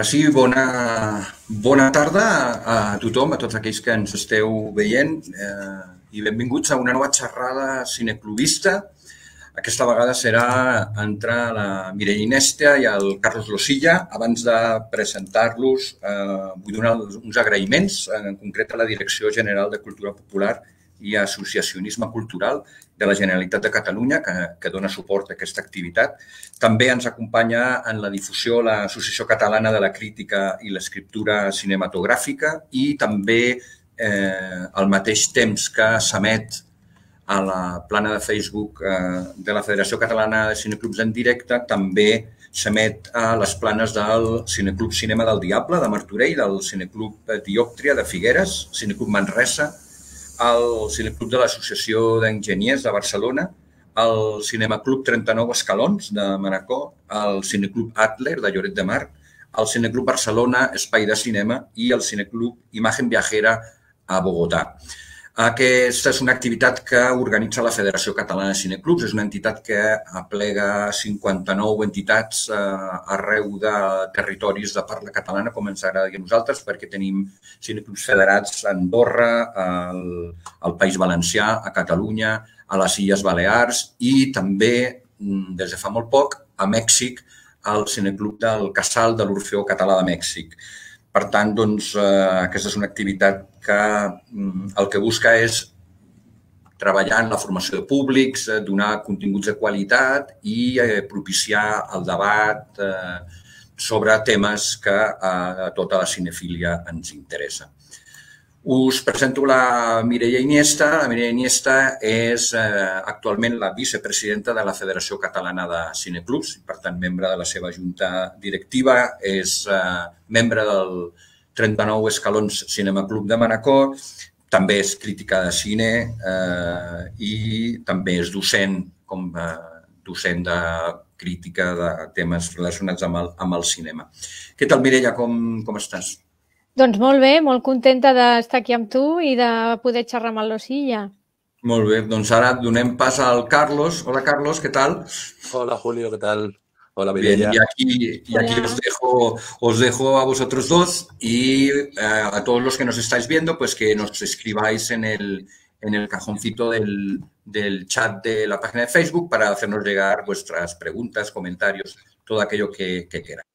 Ara sí, bona, bona tarda a, tothom, a tots aquells que ens esteu veient eh, i benvinguts a una nova xerrada cineclubista. Aquesta vegada serà entrar la Mireia Inèstia i el Carlos Losilla. Abans de presentar-los, eh, vull donar uns agraïments, en concret a la Direcció General de Cultura Popular i Associacionisme Cultural de la Generalitat de Catalunya, que, que dona suport a aquesta activitat. També ens acompanya en la difusió l'Associació Catalana de la Crítica i l'Escriptura Cinematogràfica i també eh, al mateix temps que s'emet a la plana de Facebook eh, de la Federació Catalana de Cineclubs en directe, també s'emet a les planes del Cineclub Cinema del Diable, de Martorell, del Cineclub Dioptria, de Figueres, Cineclub Manresa, al Cineclub de l'Associació d'Enginyers de Barcelona, al Club 39 Escalons de Manacor, al Cineclub Adler de Lloret de Mar, al Cineclub Barcelona Espai de Cinema i al Cineclub Imagen Viajera a Bogotà. Aquesta és una activitat que organitza la Federació Catalana de Cineclubs. És una entitat que aplega 59 entitats eh, arreu de territoris de parla catalana, com ens agrada dir a nosaltres, perquè tenim cineclubs federats a Andorra, al, al País Valencià, a Catalunya, a les Illes Balears i també, mm, des de fa molt poc, a Mèxic, al cineclub del Casal de l'Orfeó Català de Mèxic. Per tant, doncs, eh, aquesta és una activitat que mm, el que busca és treballar en la formació de públics, eh, donar continguts de qualitat i eh, propiciar el debat eh, sobre temes que a tota la cinefilia ens interessa. Us presento la Mireia Iniesta. La Mireia Iniesta és actualment la vicepresidenta de la Federació Catalana de Cineclubs, per tant, membre de la seva junta directiva, és membre del, 39 escalons Cinema Club de Manacor, també és crítica de cine eh, i també és docent, com a eh, docent de crítica de temes relacionats amb el, amb el cinema. Què tal, Mireia, com, com estàs? Doncs molt bé, molt contenta d'estar aquí amb tu i de poder xerrar amb el Losilla. Molt bé, doncs ara donem pas al Carlos. Hola, Carlos, què tal? Hola, Julio, què tal? y aquí, os, dejo, a vosotros dos y eh, a, todos los que nos estáis viendo, pues que nos escribáis en el, en cajoncito del, chat de la página de Facebook para hacernos llegar vuestras preguntas, comentarios, todo aquello que, que queráis.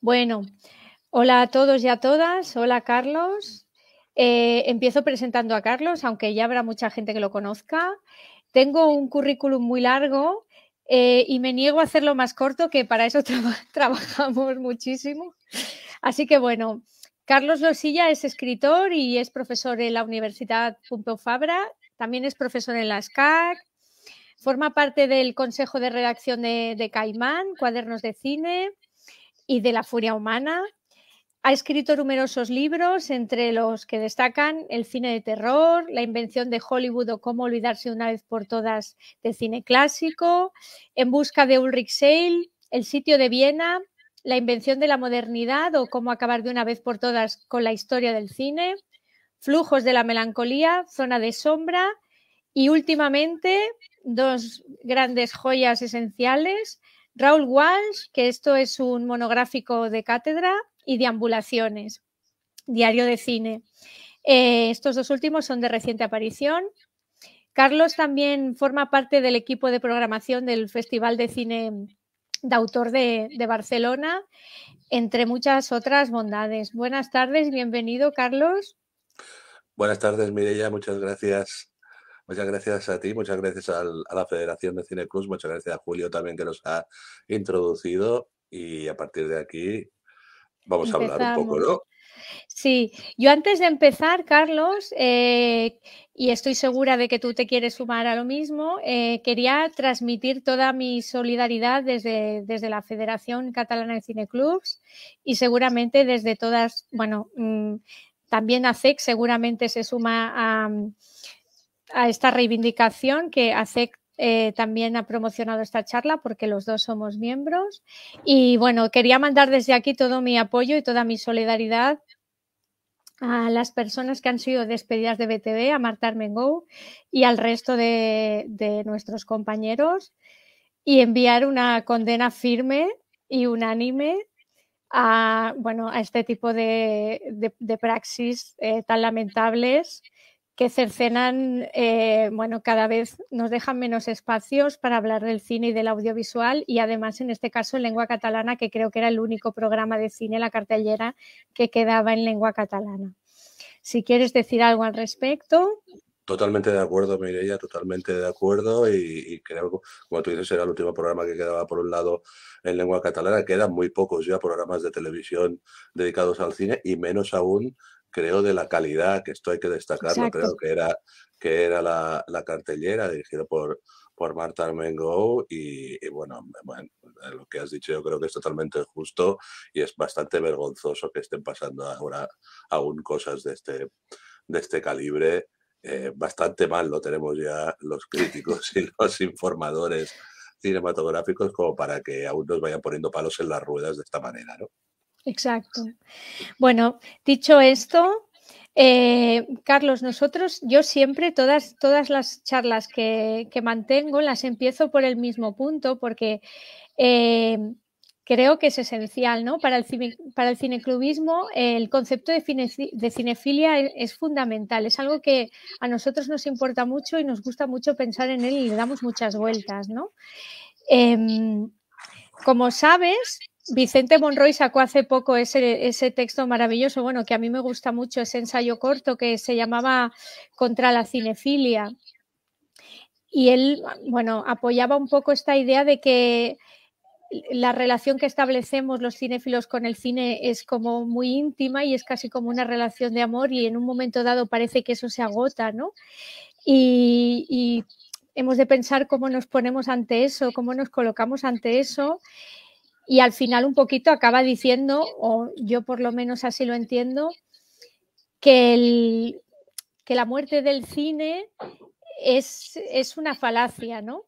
Bueno, hola a todos y a todas. Hola, Carlos. Eh, empiezo presentando a Carlos, aunque ya habrá mucha gente que lo conozca. Tengo un currículum muy largo eh, y me niego a hacerlo más corto, que para eso trabajamos muchísimo. Así que bueno, Carlos Losilla es escritor y es profesor en la Universidad Pompeu Fabra, también es profesor en la SCAC, forma parte del Consejo de Redacción de Caimán, Cuadernos de Cine y de La Furia Humana, ha escrito numerosos libros, entre los que destacan El cine de terror, La invención de Hollywood o Cómo olvidarse una vez por todas del cine clásico, En busca de Ulrich Seil, El sitio de Viena, La invención de la modernidad o Cómo acabar de una vez por todas con la historia del cine, Flujos de la melancolía, Zona de sombra y últimamente dos grandes joyas esenciales, Raúl Walsh, que esto es un monográfico de cátedra, y Ambulaciones, Diario de Cine. Eh, estos dos últimos son de reciente aparición. Carlos también forma parte del equipo de programación del Festival de Cine de Autor de, Barcelona, entre muchas otras bondades. Buenas tardes, bienvenido, Carlos. Buenas tardes, Mirella, muchas gracias. Muchas gracias a ti, muchas gracias a la Federación de Cine Cruz, muchas gracias a Julio también que nos ha introducido y a partir de aquí Vamos a hablar un poco, ¿no? Sí, yo antes de empezar, Carlos, eh, y estoy segura de que tú te quieres sumar a lo mismo, eh, quería transmitir toda mi solidaridad desde, desde la Federación Catalana de Cineclubs y seguramente desde todas, bueno, mm, también ACEC seguramente se suma a, a esta reivindicación que ACEC eh, también ha promocionado esta charla porque los dos somos miembros. Y bueno, quería mandar desde aquí todo mi apoyo y toda mi solidaridad a las personas que han sido despedidas de BTV, a Marta Armengou y al resto de, nuestros compañeros, y enviar una condena firme y unánime a, bueno, a este tipo de, praxis eh, tan lamentables que cercenan, eh, bueno, cada vez nos dejan menos espacios para hablar del cine y del audiovisual y además en este caso en lengua catalana, que creo que era el único programa de cine, la cartellera, que quedaba en lengua catalana. Si quieres decir algo al respecto. Totalmente de acuerdo, Mireia, totalmente de acuerdo. Y, y, creo que, como tú dices, era el último programa que quedaba por un lado en lengua catalana. Quedan muy pocos ya programas de televisión dedicados al cine y menos aún creo de la calidad, que esto hay que destacarlo, creo que era, que era la, la cartellera dirigida por, por Marta Armengou y, bueno, lo que has dicho yo creo que es totalmente justo y es bastante vergonzoso que estén pasando ahora aún cosas de este, de este calibre. Eh, bastante mal lo tenemos ya los críticos y los informadores cinematográficos como para que aún nos vayan poniendo palos en las ruedas de esta manera, ¿no? Exacto. Bueno, dicho esto, eh, Carlos, nosotros, yo siempre todas, todas las charlas que, mantengo las empiezo por el mismo punto porque eh, creo que es esencial, ¿no? Para el, para el cineclubismo el concepto de, cinefilia es, es, fundamental, es algo que a nosotros nos importa mucho y nos gusta mucho pensar en él y le damos muchas vueltas, ¿no? Em, como sabes, Vicente Monroy sacó hace poco ese, texto maravilloso, bueno, que a mí me gusta mucho, ese ensayo corto que se llamaba Contra la cinefilia. Y él, bueno, apoyaba un poco esta idea de que la relación que establecemos los cinéfilos con el cine es como muy íntima y es casi como una relación de amor y en un momento dado parece que eso se agota, ¿no? y, y hemos de pensar cómo nos ponemos ante eso, cómo nos colocamos ante eso y al final un poquito acaba diciendo, o yo por lo menos así lo entiendo, que, el, que la muerte del cine es, es una falacia, ¿no?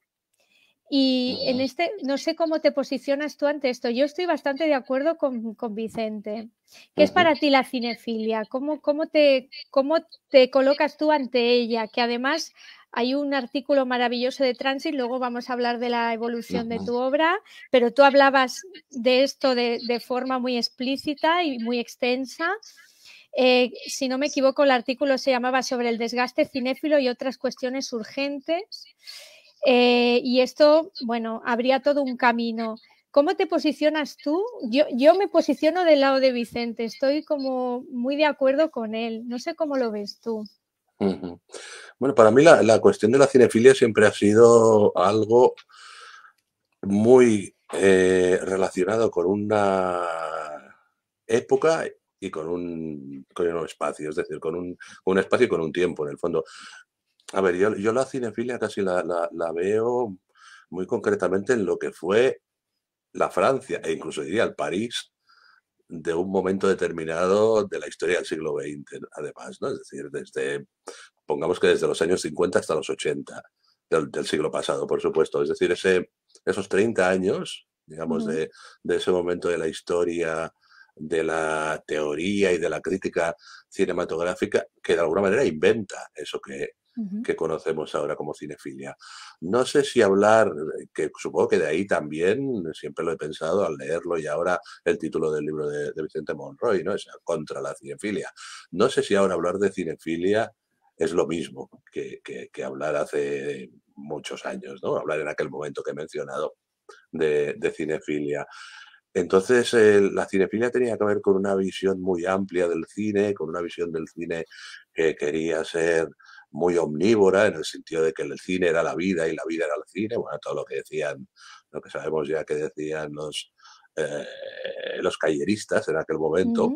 Y en este, no sé cómo te posicionas tú ante esto. Yo estoy bastante de acuerdo con, Vicente. ¿Qué es para ti la cinefilia? ¿Cómo, te, ¿Cómo te colocas tú ante ella? Que además hay un artículo maravilloso de Transit, luego vamos a hablar de la evolución de tu obra, pero tú hablabas de esto de, forma muy explícita y muy extensa. Eh, si no me equivoco, el artículo se llamaba sobre el desgaste cinéfilo y otras cuestiones urgentes. Eh, y esto, bueno, habría todo un camino. ¿Cómo te posicionas tú? Yo, yo, me posiciono del lado de Vicente, estoy como muy de acuerdo con él. No sé cómo lo ves tú. Bueno, para mí la, cuestión de la cinefilia siempre ha sido algo muy eh, relacionado con una época y con un, espacio, es decir, con un, espacio y con un tiempo, en el fondo. A ver, yo, la cinefilia casi la, veo muy concretamente en lo que fue la Francia e incluso diría el París de un momento determinado de la historia del siglo XX, además, ¿no? Es decir, desde, pongamos que desde los años 50 hasta los 80 del, siglo pasado, por supuesto. Es decir, ese, esos 30 años, digamos, de ese momento de la historia de la teoría y de la crítica cinematográfica que de alguna manera inventa eso que, que conocemos ahora como cinefilia. No sé si hablar, eh, que supongo que de ahí también, siempre lo he pensado al leerlo y ahora el título del libro de, Vicente Monroy, ¿no? Es contra la cinefilia. No sé si ahora hablar de cinefilia es lo mismo que, hablar hace muchos años, ¿no? Hablar en aquel momento que he mencionado de, cinefilia. Entonces, eh, la cinefilia tenía que ver con una visión muy amplia del cine, con una visión del cine que quería ser muy omnívora, en el sentido de que el cine era la vida y la vida era el cine, bueno, todo lo que decían, lo que sabemos ya que decían los, eh, los calleristas en aquel momento.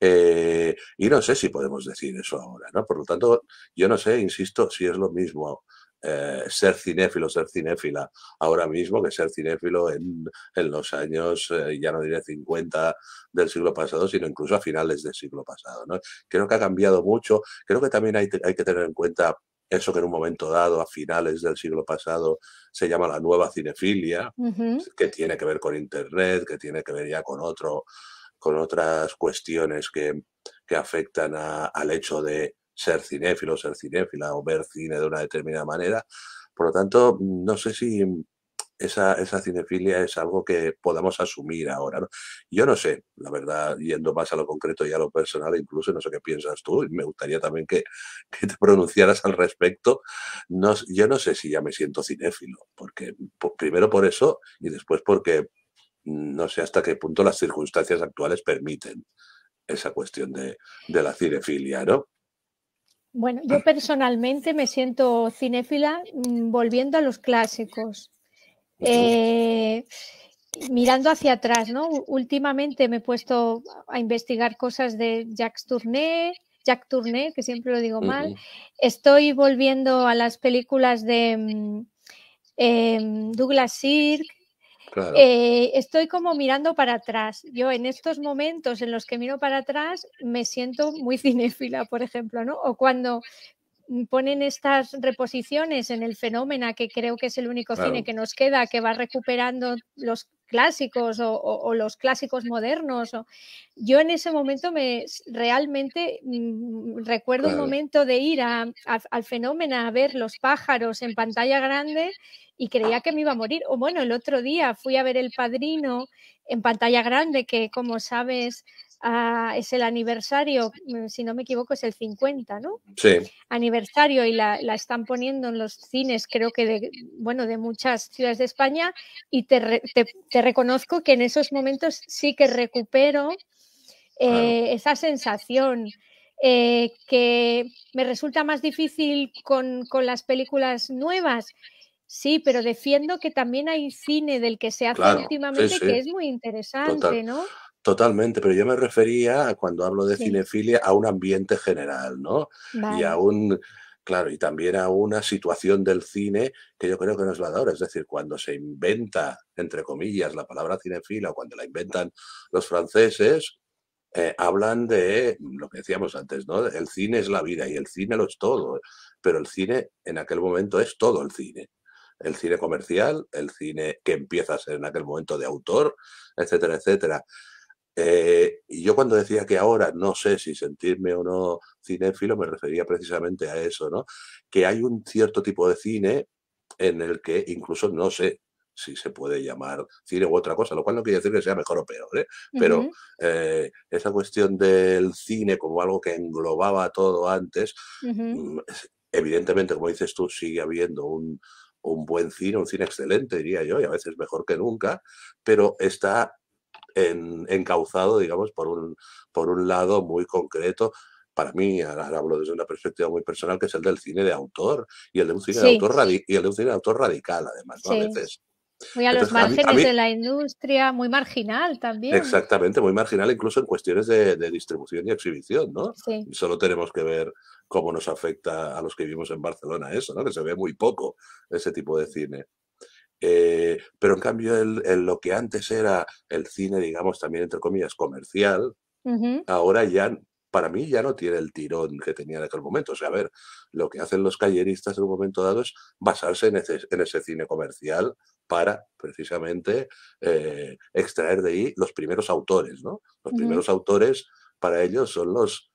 Eh, y no sé si podemos decir eso ahora, ¿no? Por lo tanto, yo no sé, insisto, si es lo mismo eh, ser cinéfilo, ser cinéfila ahora mismo que ser cinéfilo en, los años, eh, ya no diré 50 del siglo pasado, sino incluso a finales del siglo pasado. ¿no? Creo que ha cambiado mucho, creo que también hay, que tener en cuenta eso que en un momento dado, a finales del siglo pasado, se llama la nueva cinefilia, que tiene que ver con Internet, que tiene que ver ya con, otro, con otras cuestiones que, afectan al hecho de ser cinéfilo, ser cinéfila o ver cine de una determinada manera. Por lo tanto, no sé si esa, esa cinefilia es algo que podamos asumir ahora. Yo no sé, la verdad, yendo más a lo concreto y a lo personal, incluso no sé qué piensas tú, y me gustaría también que, te pronunciaras al respecto. No, yo no sé si ya me siento cinéfilo, porque primero por eso y después porque mm, no sé hasta qué punto las circunstancias actuales permiten esa cuestión de, de la cinefilia, ¿no? Bueno, yo personalmente me siento cinéfila mm, volviendo a los clásicos, eh, mirando hacia atrás, ¿no? Últimamente me he puesto a investigar cosas de Jacques Tourneur, Jack Tourneur, que siempre lo digo mal. Estoy volviendo a las películas de mm, em, Douglas Sirk, eh, estoy como mirando para atrás. Yo en estos momentos en los que miro para atrás me siento muy cinéfila, por ejemplo, ¿no? O cuando mm, ponen estas reposiciones en el fenómeno que creo que es el único cine que nos queda, que va recuperando los clásicos o, los clásicos modernos. O... Yo en ese momento me realmente mm, recuerdo un momento de ir al fenómeno a ver los pájaros en pantalla grande y creía que me iba a morir. O bueno, el otro día fui a ver El Padrino en pantalla grande, que como sabes Ah, es el aniversario, mm, si no me equivoco, es el 50, ¿no? Sí. Aniversario y la, la están poniendo en los cines, creo que de, bueno, de muchas ciudades de España y te, te, reconozco que en esos momentos sí que recupero eh, esa sensación. Eh, que me resulta más difícil con, con, las películas nuevas. Sí, pero defiendo que también hay cine del que se hace últimamente que es muy interesante, ¿no? Totalmente, pero yo me refería cuando hablo de cinefilia a un ambiente general, ¿no? Y a un, claro, y también a una situación del cine que yo creo que no es la de ahora, es decir, cuando se inventa, entre comillas, la palabra cinefila o cuando la inventan los franceses, eh, hablan de lo que decíamos antes, ¿no? El cine es la vida y el cine lo es todo, pero el cine en aquel momento es todo el cine el cine comercial, el cine que empieza a ser en aquel momento de autor, etcétera, etcétera. Eh, y yo cuando decía que ahora no sé si sentirme o no cinéfilo, me refería precisamente a eso, ¿no? Que hay un cierto tipo de cine en el que incluso no sé si se puede llamar cine u otra cosa, lo cual no quiere decir que sea mejor o peor, ¿eh? pero eh, esa cuestión del cine como algo que englobaba todo antes, mm, evidentemente, como dices tú, sigue habiendo un, un buen cine, un cine excelente, diría yo, y a veces mejor que nunca, pero está encauzado, digamos, por un, por un lado muy concreto. Para mí, ahora hablo desde una perspectiva muy personal, que es el del cine de autor y el de un cine, de, autor y el de, cine autor radical, además, a veces. Muy a los márgenes de la industria, muy marginal también. Exactamente, muy marginal incluso en cuestiones de, distribución y exhibición, ¿no? Solo tenemos que ver cómo nos afecta a los que vivimos en Barcelona eso, ¿no? Que se ve muy poco ese tipo de cine. Eh, pero en cambio, el, lo que antes era el cine, digamos, también entre comillas, comercial, ahora ya, para mí, ya no tiene el tirón que tenía en aquel momento. O sea, a ver, lo que hacen los calleristas en un momento dado es basarse en ese, cine comercial para precisamente eh, extraer de ahí los primeros autores, ¿no? Los primeros autores para ellos son los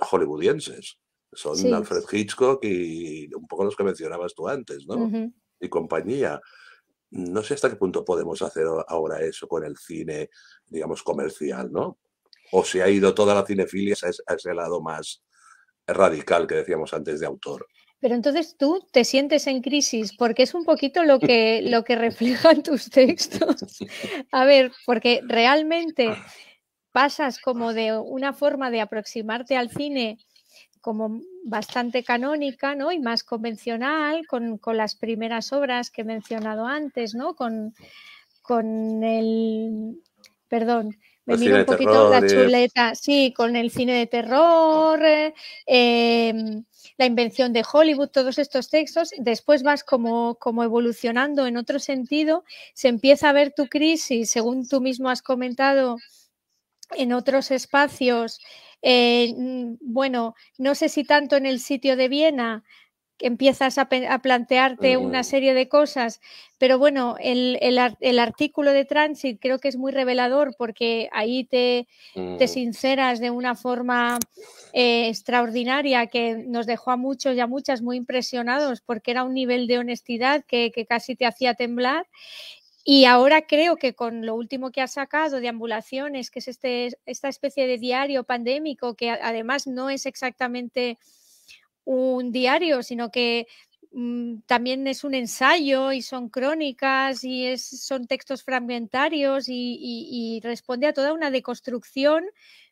hollywoodienses, son Alfred Hitchcock y un poco los que mencionabas tú antes, ¿no? Y compañía. No sé hasta qué punto podemos hacer ahora eso con el cine, digamos, comercial, ¿no? O se ha ido toda la cinefilia a ese lado más radical que decíamos antes de autor. Pero entonces tú te sientes en crisis porque es un poquito lo que, lo que reflejan tus textos. A ver, porque realmente pasas como de una forma de aproximarte al cine como bastante canónica ¿no? y más convencional, con, las primeras obras que he mencionado antes, ¿no? con, el... Perdón, un poquito la chuleta, sí, con el cine de terror, eh, em, la invención de Hollywood, todos estos textos, después vas como, como evolucionando en otro sentido, se empieza a ver tu crisis, según tú mismo has comentado, en otros espacios eh, mm, bueno, no sé si tanto en el sitio de Viena, empiezas a, plantearte una mm. serie de cosas. Pero bueno, el, artículo de Transit creo que es muy revelador porque ahí te, mm. sinceras de una forma eh, extraordinaria que nos dejó a muchos y a muchas muy impresionados porque era un nivel de honestidad que casi te hacía temblar. Y ahora creo que con lo último que ha sacado de ambulaciones, que es este, esta especie de diario pandémico, que además no es exactamente un diario, sino que mm, también es un ensayo y son crónicas y es, son textos fragmentarios y, responde a toda una deconstrucción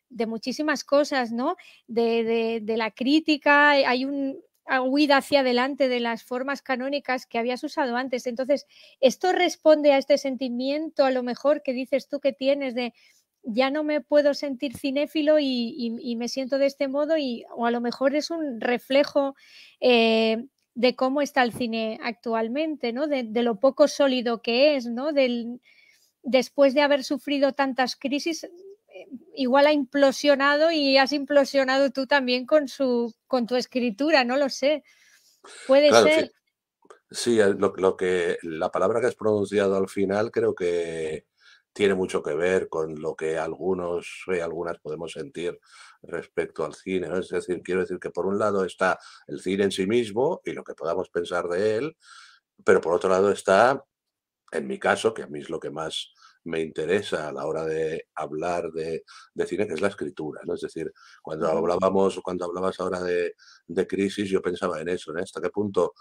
de muchísimas cosas, ¿no? De, de, la crítica, hay un, huida hacia adelante de las formas canónicas que habías usado antes. Entonces, esto responde a este sentimiento, a lo mejor que dices tú que tienes de ya no me puedo sentir cinéfilo y, me siento de este modo, y, o a lo mejor es un reflejo eh, de cómo está el cine actualmente, ¿no? De, de lo poco sólido que es, ¿no? Del, después de haber sufrido tantas crisis, igual ha implosionado y has implosionado tú también con, su, con tu escritura, no lo sé. Puede ser. Sí, eh, lo, que, la palabra que has pronunciado al final creo que tiene mucho que ver con lo que algunos eh, algunas podemos sentir respecto al cine. Es decir, quiero decir que por un lado está el cine en sí mismo y lo que podamos pensar de él, pero por otro lado está, en mi caso, que a mí es lo que más me interesa a la hora de hablar de, cine, que es la escritura, ¿no? Es decir, cuando hablábamos, cuando hablabas ahora de, crisis, yo pensaba en eso, Hasta qué punto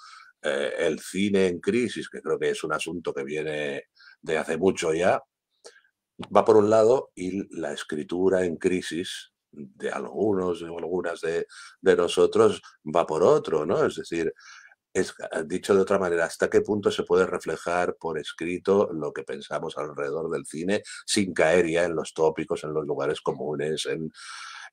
eh, el cine en crisis, que creo que es un asunto que viene de hace mucho ya, va por un lado y la escritura en crisis de algunos o algunas de, de, nosotros va por otro, ¿no? Es decir, Ah, dicho de otra manera, ¿hasta qué punto se puede reflejar por escrito lo que pensamos alrededor del cine sin caer ya en los tópicos, en los lugares comunes, en...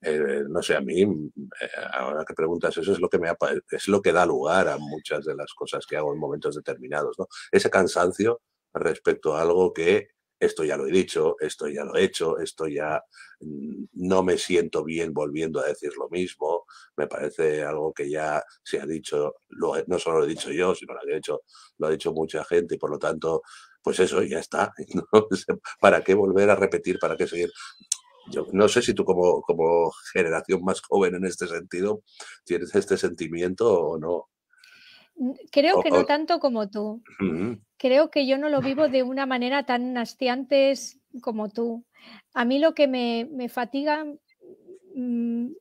Eh, no sé, a mí, mm, eh, ahora que preguntas eso, es lo que, me es lo que da lugar a muchas de las cosas que hago en momentos determinados, ¿no? Ese cansancio respecto a algo que esto ya lo he dicho, esto ya lo he hecho, esto ya mm, no me siento bien volviendo a decir lo mismo, me parece algo que ya se ha dicho, no solo lo he dicho yo, sino lo, ha hecho, lo ha dicho mucha gente y por lo tanto, pues eso ya está. ¿Para qué volver a repetir? ¿Para qué seguir? Yo no sé si tú como, como generación más joven en este sentido tienes este sentimiento o no. Creo que no tanto como tú. Creo que yo no lo vivo de una manera tan hastiante como tú. A mí lo que me, fatiga mm,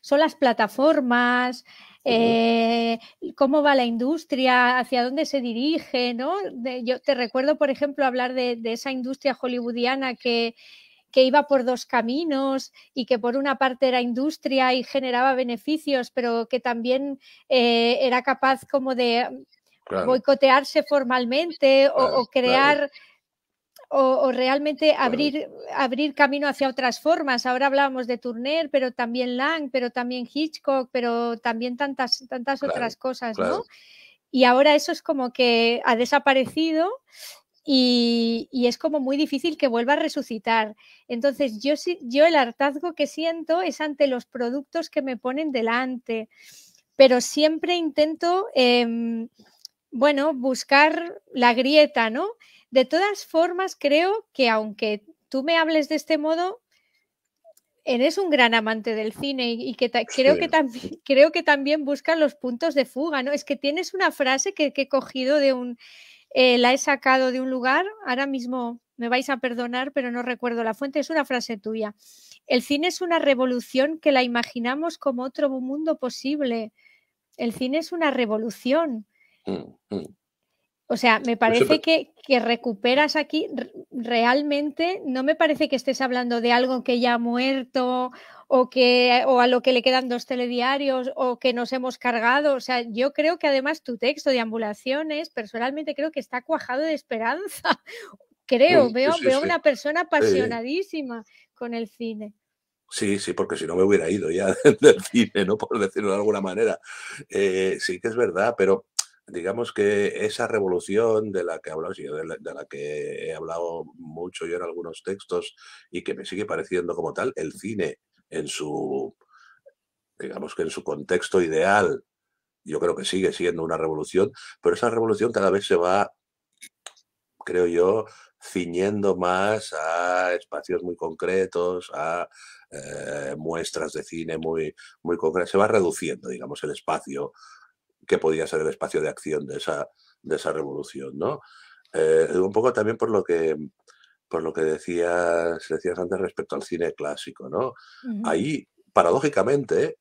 son las plataformas, eh, cómo va la industria, hacia dónde se dirige, ¿no? yo te recuerdo, por ejemplo, hablar de esa industria hollywoodiana que, que iba por dos caminos y que por una parte era industria y generaba beneficios, pero que también eh, era capaz como de boicotearse formalmente o, crear... O, realmente abrir, abrir camino hacia otras formas. Ahora hablábamos de Turner, pero también Lang, pero también Hitchcock, pero también tantas, tantas otras cosas, ¿no? Y ahora eso es como que ha desaparecido y, es como muy difícil que vuelva a resucitar. Entonces, yo, yo el hartazgo que siento es ante los productos que me ponen delante, pero siempre intento, em, bueno, buscar la grieta, ¿no? De todas formas, creo que aunque tú me hables de este modo, eres un gran amante del cine y, que creo, que también, creo que también buscan los puntos de fuga, ¿no? Es que tienes una frase que he cogido de un eh, la he sacado de un lugar, ahora mismo me vais a perdonar, pero no recuerdo la fuente, es una frase tuya. El cine es una revolución que la imaginamos como otro mundo posible. El cine es una revolución. Mm, mm. O sea, me pues parece que, que, recuperas aquí realmente, no me parece que estés hablando de algo que ya ha muerto o, que, o a lo que le quedan dos telediarios o que nos hemos cargado. O sea, yo creo que además tu texto de ambulaciones, personalmente creo que está cuajado de esperanza. Creo, veo, veo una persona apasionadísima con el cine. Sí, sí, porque si no me hubiera ido ya del cine, ¿no? Por decirlo de alguna manera. Eh, sí que es verdad, pero digamos que esa revolución de la que de, la, que he hablado mucho yo en algunos textos y que me sigue pareciendo como tal, el cine en su, digamos que en su contexto ideal, yo creo que sigue siendo una revolución, pero esa revolución cada vez se va, creo yo, ciñendo más a espacios muy concretos, a eh, muestras de cine muy, muy concretas. Se va reduciendo, digamos, el espacio que podía ser el espacio de acción de esa, de esa revolución. ¿no? Eh, un poco también por lo que por lo que decías, antes respecto al cine clásico, ¿no? Ahí, paradójicamente,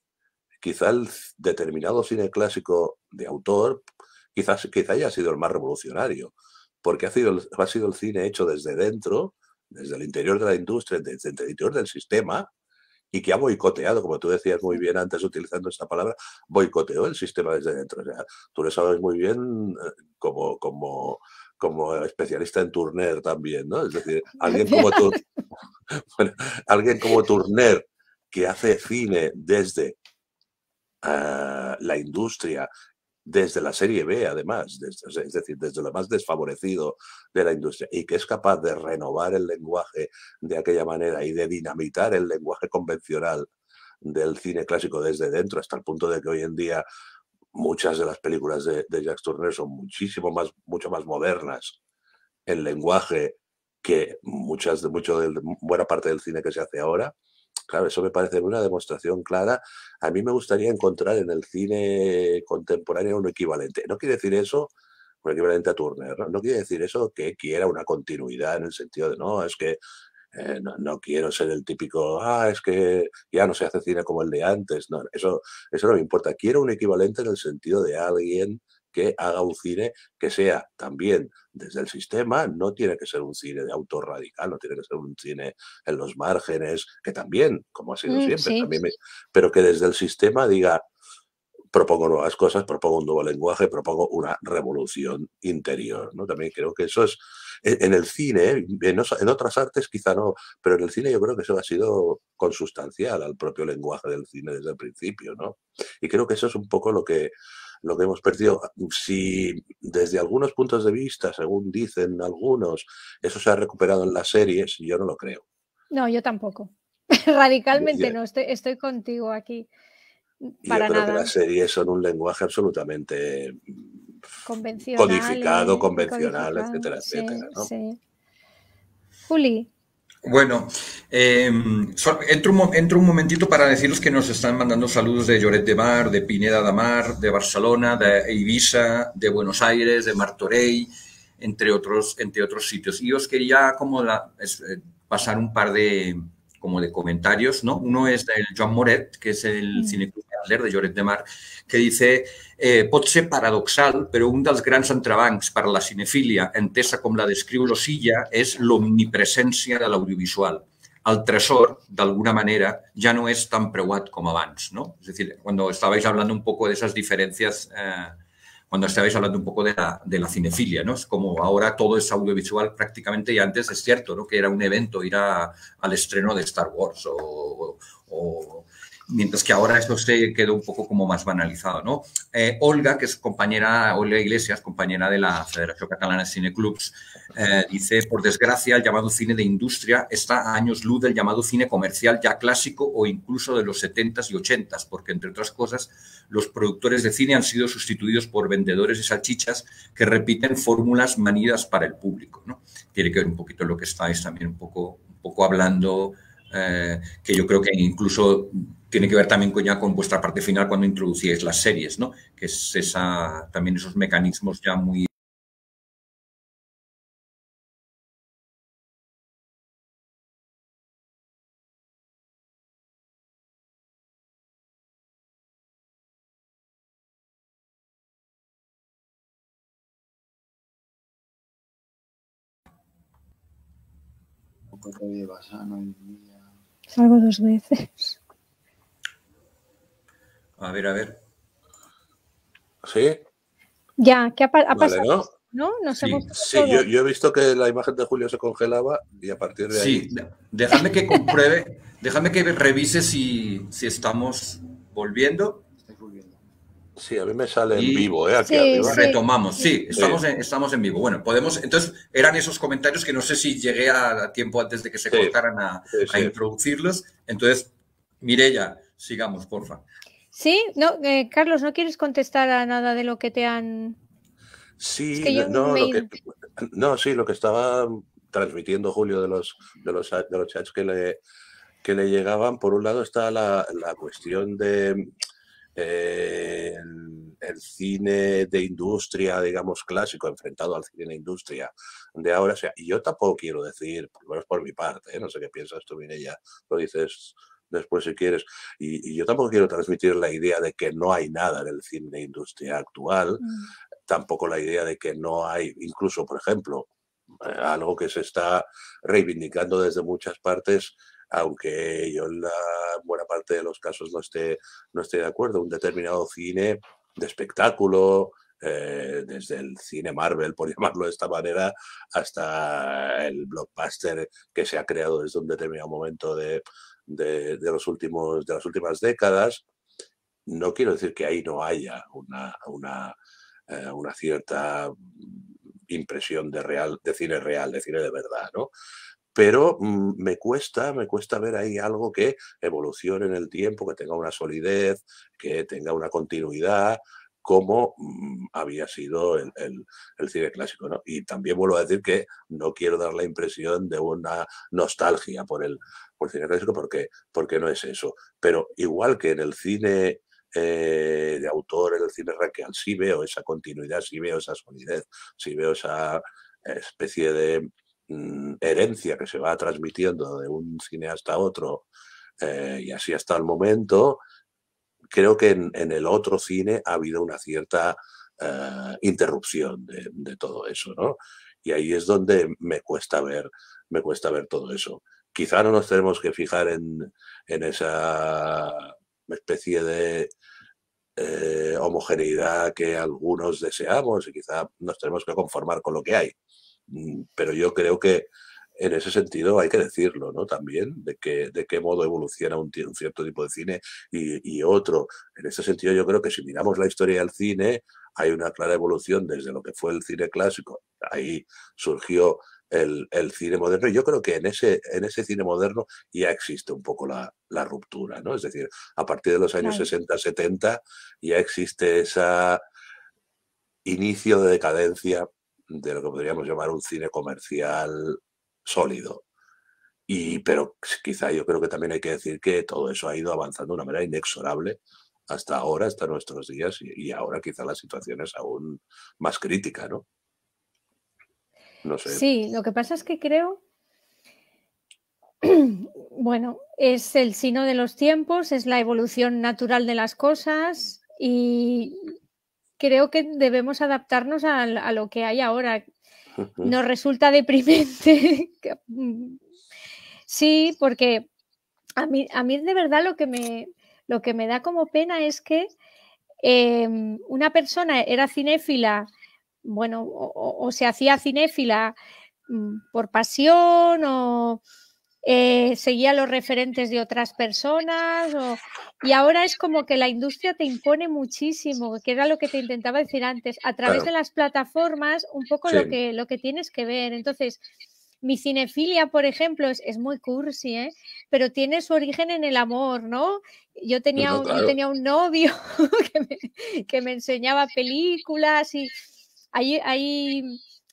quizá el determinado cine clásico de autor, quizás quizá haya sido el más revolucionario, porque ha sido, ha sido el cine hecho desde dentro, desde el interior de la industria, desde el interior del sistema, y que ha boicoteado, como tú decías muy bien antes utilizando esta palabra, boicoteó el sistema desde dentro. tú lo sabes muy bien eh, como, como, como especialista en Turner también, ¿no? Es decir, alguien como, tú alguien como Turner que hace cine desde eh, la industria desde la Serie B, además, es decir, desde lo más desfavorecido de la industria, y que es capaz de renovar el lenguaje de aquella manera y de dinamitar el lenguaje convencional del cine clásico desde dentro, hasta el punto de que hoy en día muchas de las películas de, Jack Turner son muchísimo más, mucho más modernas en lenguaje que muchas de mucho de buena parte del cine que se hace ahora Claro, eso me parece una demostración clara. A mí me gustaría encontrar en el cine contemporáneo un equivalente. No quiere decir eso, un equivalente a Turner, ¿no? quiere decir eso que quiera una continuidad en el sentido de, no, es que eh, no, quiero ser el típico, ah, es que ya no se hace cine como el de antes. No, eso, eso no me importa. Quiero un equivalente en el sentido de alguien que haga un cine que sea también desde el sistema, no tiene que ser un cine de autor radical, no tiene que ser un cine en los márgenes, que también, como ha sido mm, siempre, también pero que desde el sistema diga, propongo nuevas cosas, propongo un nuevo lenguaje, propongo una revolución interior. ¿no? También creo que eso es, en el cine, en otras artes quizá no, pero en el cine yo creo que eso ha sido consustancial al propio lenguaje del cine desde el principio. ¿no? Y creo que eso es un poco lo que, lo que hemos perdido. Si desde algunos puntos de vista, según dicen algunos, eso se ha recuperado en las series, yo no lo creo. No, yo tampoco. Radicalmente no, estoy, contigo aquí. Para yo creo que las series son un lenguaje absolutamente codificado, convencional, etcétera, etcétera. Sí. Juli, bueno, em, entro, un, entro, momentito para deciros que nos están mandando saludos de Lloret de Mar, de Pineda de Mar, de Barcelona, de Ibiza, de Buenos Aires, de Martorey, entre otros, entre otros sitios. Y os quería como eh, pasar un par de, como de comentarios, ¿no? Uno es del Joan Moret, que es el sí. Mm. de Lloret de Mar, que dice eh, Puede ser paradoxal, pero un dels grans grandes per para la cinefilia, entesa como la descriu es la omnipresencia de audiovisual. El tresor, alguna manera, ya no es tan preuat como abans. ¿no? Es decir, cuando estabais hablando un poco de esas diferencias, cuando eh, estabais hablando un poco de la, cinefilia, ¿no? Es como ahora todo es audiovisual prácticamente y antes es cierto, ¿no? Que era un evento ir a, al estreno de Star Wars o mientras que ahora esto se quedó un poco como más banalizado, ¿no? Eh, Olga, que es compañera, Olga Iglesias, compañera de la Federación Catalana de Cineclubs, eh, dice, por desgracia, el llamado cine de industria está a años luz del llamado cine comercial ya clásico o incluso de los 70s y 80s, porque, entre otras cosas, los productores de cine han sido sustituidos por vendedores de salchichas que repiten fórmulas manidas para el público, ¿no? Tiene que ver un poquito lo que estáis también un poco, un poco hablando, eh, que yo creo que incluso tiene que ver también con, vuestra parte final cuando introducíais las series, ¿no? Que es esa, también esos mecanismos ya muy... Salgo dos veces. A ver, a ver. ¿Sí? Ya, ¿qué ha, pasado? ¿no? ¿no? sí, sí yo, he visto que la imagen de Julio se congelaba y a partir de ahí. Sí, déjame que compruebe, déjame que revise si, estamos volviendo. Sí, a mí me sale en vivo, ¿eh? Aquí Retomamos, sí, estamos, En, vivo. Bueno, podemos. Entonces, eran esos comentarios que no sé si llegué a, tiempo antes de que se cortaran a, introducirlos. Entonces, Mirella, sigamos, porfa. Sí, no, eh, Carlos, ¿no quieres contestar a nada de lo que te han... Sí, no, lo que, no, sí, lo que estaba transmitiendo Julio de los, de los, chats que le, que le llegaban, por un lado está la, cuestión de eh, el, cine de industria, digamos, clásico, enfrentado al cine de industria de ahora. O sea, y yo tampoco quiero decir, por por mi parte, ¿eh? no sé qué piensas tú, Mireya, lo dices después si quieres. Y, yo tampoco quiero transmitir la idea de que no hay nada en el cine industria actual, mm. tampoco la idea de que no hay, incluso, por ejemplo, eh, algo que se está reivindicando desde muchas partes, aunque yo en la buena parte de los casos no esté, no de acuerdo, un determinado cine de espectáculo, eh, desde el cine Marvel, por llamarlo de esta manera, hasta el blockbuster que se ha creado desde un determinado momento de, de, los últimos, de las últimas décadas, no quiero decir que ahí no haya una, eh, cierta impresión de, real, de cine real, de cine de verdad, ¿no? Pero mm, me cuesta, me cuesta ver ahí algo que evolucione en el tiempo, que tenga una solidez, que tenga una continuidad, como mm, había sido el, cine clásico. ¿no? Y también vuelvo a decir que no quiero dar la impresión de una nostalgia por el, cine clásico porque, porque no es eso. Pero igual que en el cine eh, de autor, en el cine raquial sí veo esa continuidad, sí veo esa solidez, sí veo esa especie de mm, herencia que se va transmitiendo de un cine hasta otro eh, y así hasta el momento creo que en, el otro cine ha habido una cierta eh, interrupción de, todo eso, ¿no? Y ahí es donde me cuesta ver, me cuesta ver todo eso. Quizá no nos tenemos que fijar en, esa especie de eh, homogeneidad que algunos deseamos y quizá nos tenemos que conformar con lo que hay. Mm, pero yo creo que en ese sentido hay que decirlo, ¿no? También, de, que, de qué modo evoluciona un, cierto tipo de cine y, otro. En ese sentido, yo creo que si miramos la historia del cine, hay una clara evolución desde lo que fue el cine clásico. Ahí surgió el, cine moderno. Y yo creo que en ese, en ese cine moderno ya existe un poco la, ruptura, ¿no? Es decir, a partir de los años 60-70 ya existe ese inicio de decadencia de lo que podríamos llamar un cine comercial sólido. Y, pero quizá yo creo que también hay que decir que todo eso ha ido avanzando de una manera inexorable hasta ahora, hasta nuestros días, y, ahora quizá la situación es aún más crítica, ¿no? No sé. Sí, lo que pasa es que creo, bueno, es el sino de los tiempos, es la evolución natural de las cosas y creo que debemos adaptarnos a lo que hay ahora nos resulta deprimente. Mm, sí, porque a mí, a de verdad lo que me, lo que me da como pena es que em, una persona era cinéfila, bueno, o se hacía cinéfila mm, por pasión o eh, seguía los referentes de otras personas y ahora es como que la industria te impone muchísimo, que era lo que te intentaba decir antes, a través de las plataformas un poco lo, que, lo que tienes que ver. Entonces, mi cinefilia, por ejemplo, es, muy cursi, ¿eh? pero tiene su origen en el amor, ¿no? Yo tenía, un, tenía un novio que me, enseñaba películas y ahí... ahí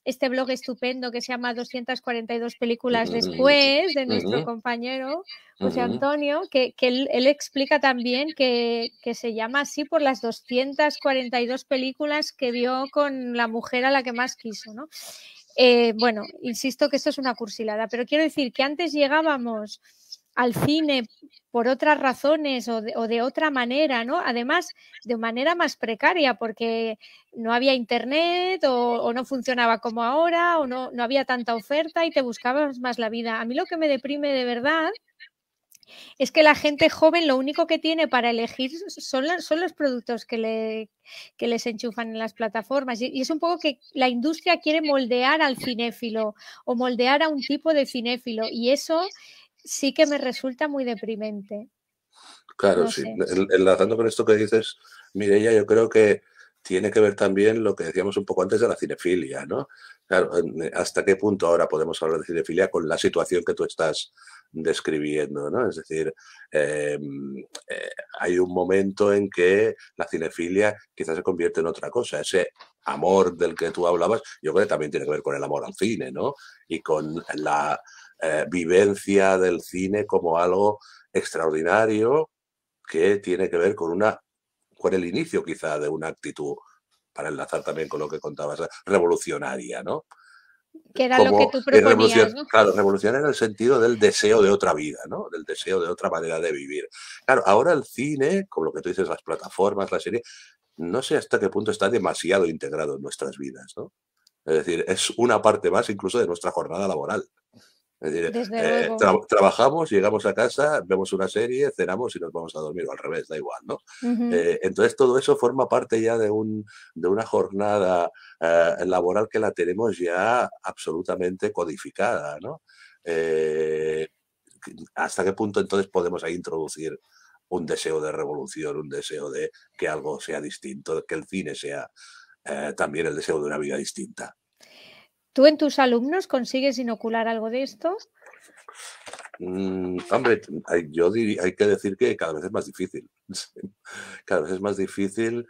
este blog estupendo que se llama 242 películas después de nuestro compañero José Antonio, que, que él, explica también que, que, se llama así por las 242 películas que vio con la mujer a la que más quiso, ¿no? Eh, bueno, insisto que esto es una cursilada, pero quiero decir que antes llegábamos al cine por otras razones o de, otra manera, ¿no? Además, de manera más precaria, porque no había internet o, no funcionaba como ahora o no, no, había tanta oferta y te buscabas más la vida. A mí lo que me deprime de verdad es que la gente joven lo único que tiene para elegir son, son los productos que, le, les enchufan en las plataformas. y es un poco que la industria quiere moldear al cinéfilo o moldear a un tipo de cinéfilo. Y eso sí que me resulta muy deprimente. Claro, sí. Enlazando con esto que dices, Mireia, yo creo que tiene que ver también lo que decíamos un poco antes de la cinefilia, ¿no? Eh, ¿hasta qué punto ahora podemos hablar de cinefilia con la situación que tú estás describiendo, ¿no? Es decir, eh, eh, hay un momento en que la cinefilia quizás se convierte en otra cosa. Ese amor del que tú hablabas, yo creo que también tiene que ver con el amor al cine, ¿no? Y con la, eh, vivencia del cine como algo extraordinario que tiene que ver con una con el inicio quizá de una actitud para enlazar también con lo que contabas revolucionaria, ¿no? Que era lo que tú proponías, Claro, en el sentido del deseo de otra vida, Del deseo de otra manera de vivir. Claro, ahora el cine, con lo que tú dices, las plataformas, la serie, no sé hasta qué punto está demasiado integrado en nuestras vidas, Es decir, es una parte más incluso de nuestra jornada laboral. Es decir, eh, trabajamos, llegamos a casa, vemos una serie, cenamos y nos vamos a dormir, o al revés, da igual, ¿no? Eh, entonces todo eso forma parte ya de, de una jornada eh, laboral que la tenemos ya absolutamente codificada, ¿no? ¿Hasta qué punto entonces podemos ahí introducir un deseo de revolución, un deseo de que algo sea distinto, que el cine sea también el deseo de una vida distinta? ¿Tú en tus alumnos consigues inocular algo de esto? Mm, hombre, yo diría, hay que decir que cada vez es más difícil. cada vez es más difícil.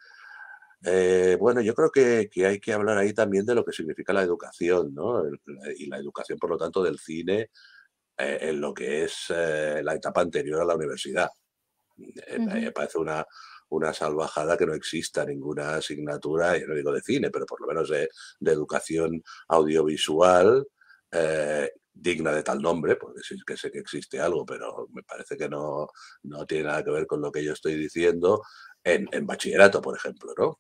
Eh, bueno, yo creo que, hay que hablar ahí también de lo que significa la educación, ¿no? Y la educación, por lo tanto, del cine eh, en lo que es eh, la etapa anterior a la universidad. Me parece una, una salvajada que no exista ninguna asignatura, y no digo de cine, pero por lo menos de, educación audiovisual eh, digna de tal nombre, porque que sé que existe algo, pero me parece que no, tiene nada que ver con lo que yo estoy diciendo, en, bachillerato, por ejemplo, ¿no?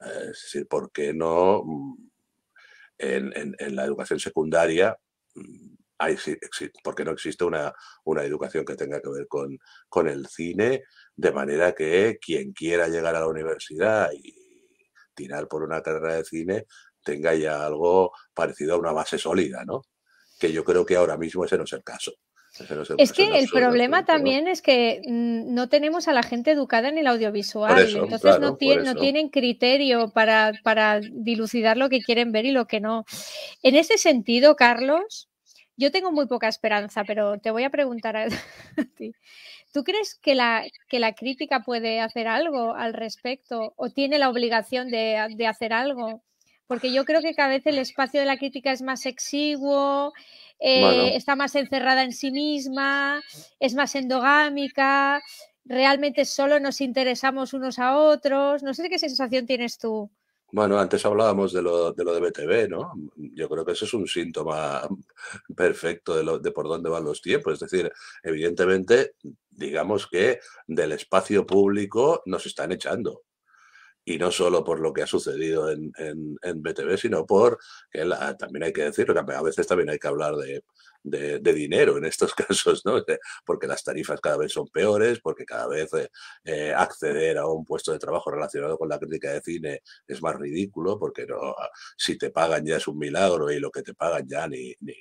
Eh, es decir, ¿por qué no mm, en, la educación secundaria mm, hay, porque no existe una, educación que tenga que ver con, con el cine de manera que quien quiera llegar a la universidad y tirar por una carrera de cine tenga ya algo parecido a una base sólida, ¿no? Que yo creo que ahora mismo ese no es el caso. es, que el problema también es que mm, no tenemos a la gente educada en el audiovisual, entonces no, no, tienen criterio para, para, dilucidar lo que quieren ver y lo que no. En ese sentido, Carlos, yo tengo muy poca esperanza, pero te voy a preguntar a ti. ¿Tú crees que la, que la crítica puede hacer algo al respecto o tiene la obligación de, hacer algo? Porque yo creo que cada vez el espacio de la crítica es más exiguo, eh, está más encerrada en sí misma, es más endogámica, realmente solo nos interesamos unos a otros. No sé qué sensación tienes tú. Bueno, antes hablábamos de lo, de lo de BTV, ¿no? Yo creo que ese es un síntoma perfecto de, lo, de por dónde van los tiempos. Es decir, evidentemente, digamos que del espacio público nos están echando y no solo por lo que ha sucedido en, BTV, sino por que también hay que decirlo, que a veces también hay que hablar de, de, dinero en estos casos, ¿no? Porque las tarifas cada vez son peores, porque cada vez eh, eh, acceder a un puesto de trabajo relacionado con la crítica de cine es más ridículo, porque no, ah, si te pagan ya es un milagro y lo que te pagan ya ni, ni,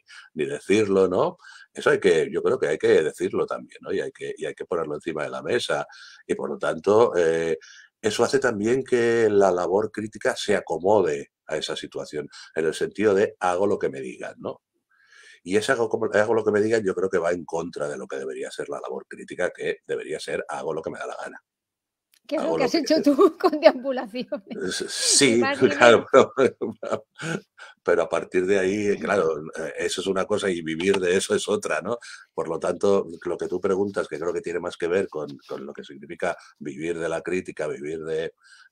decirlo, ¿no? Eso hay que, yo creo que hay que decirlo también, ¿no? Y hay que, hay que ponerlo encima de la mesa. Y por lo tanto, eh, eso hace también que la labor crítica se acomode a esa situación, en el sentido de hago lo que me digan, ¿no? Y es hago, lo que me digan, yo creo que va en contra de lo que debería ser la labor crítica, que debería ser hago lo que me da la gana. ¿Qué es lo que has hecho tú con deambulaciones? Sí, claro. Pero, pero a partir de ahí, eh, claro, eh, eso es una cosa y vivir de eso es otra, ¿no? Por lo tanto, lo que tú preguntas, que creo que tiene más que ver con, lo que significa vivir de la crítica, vivir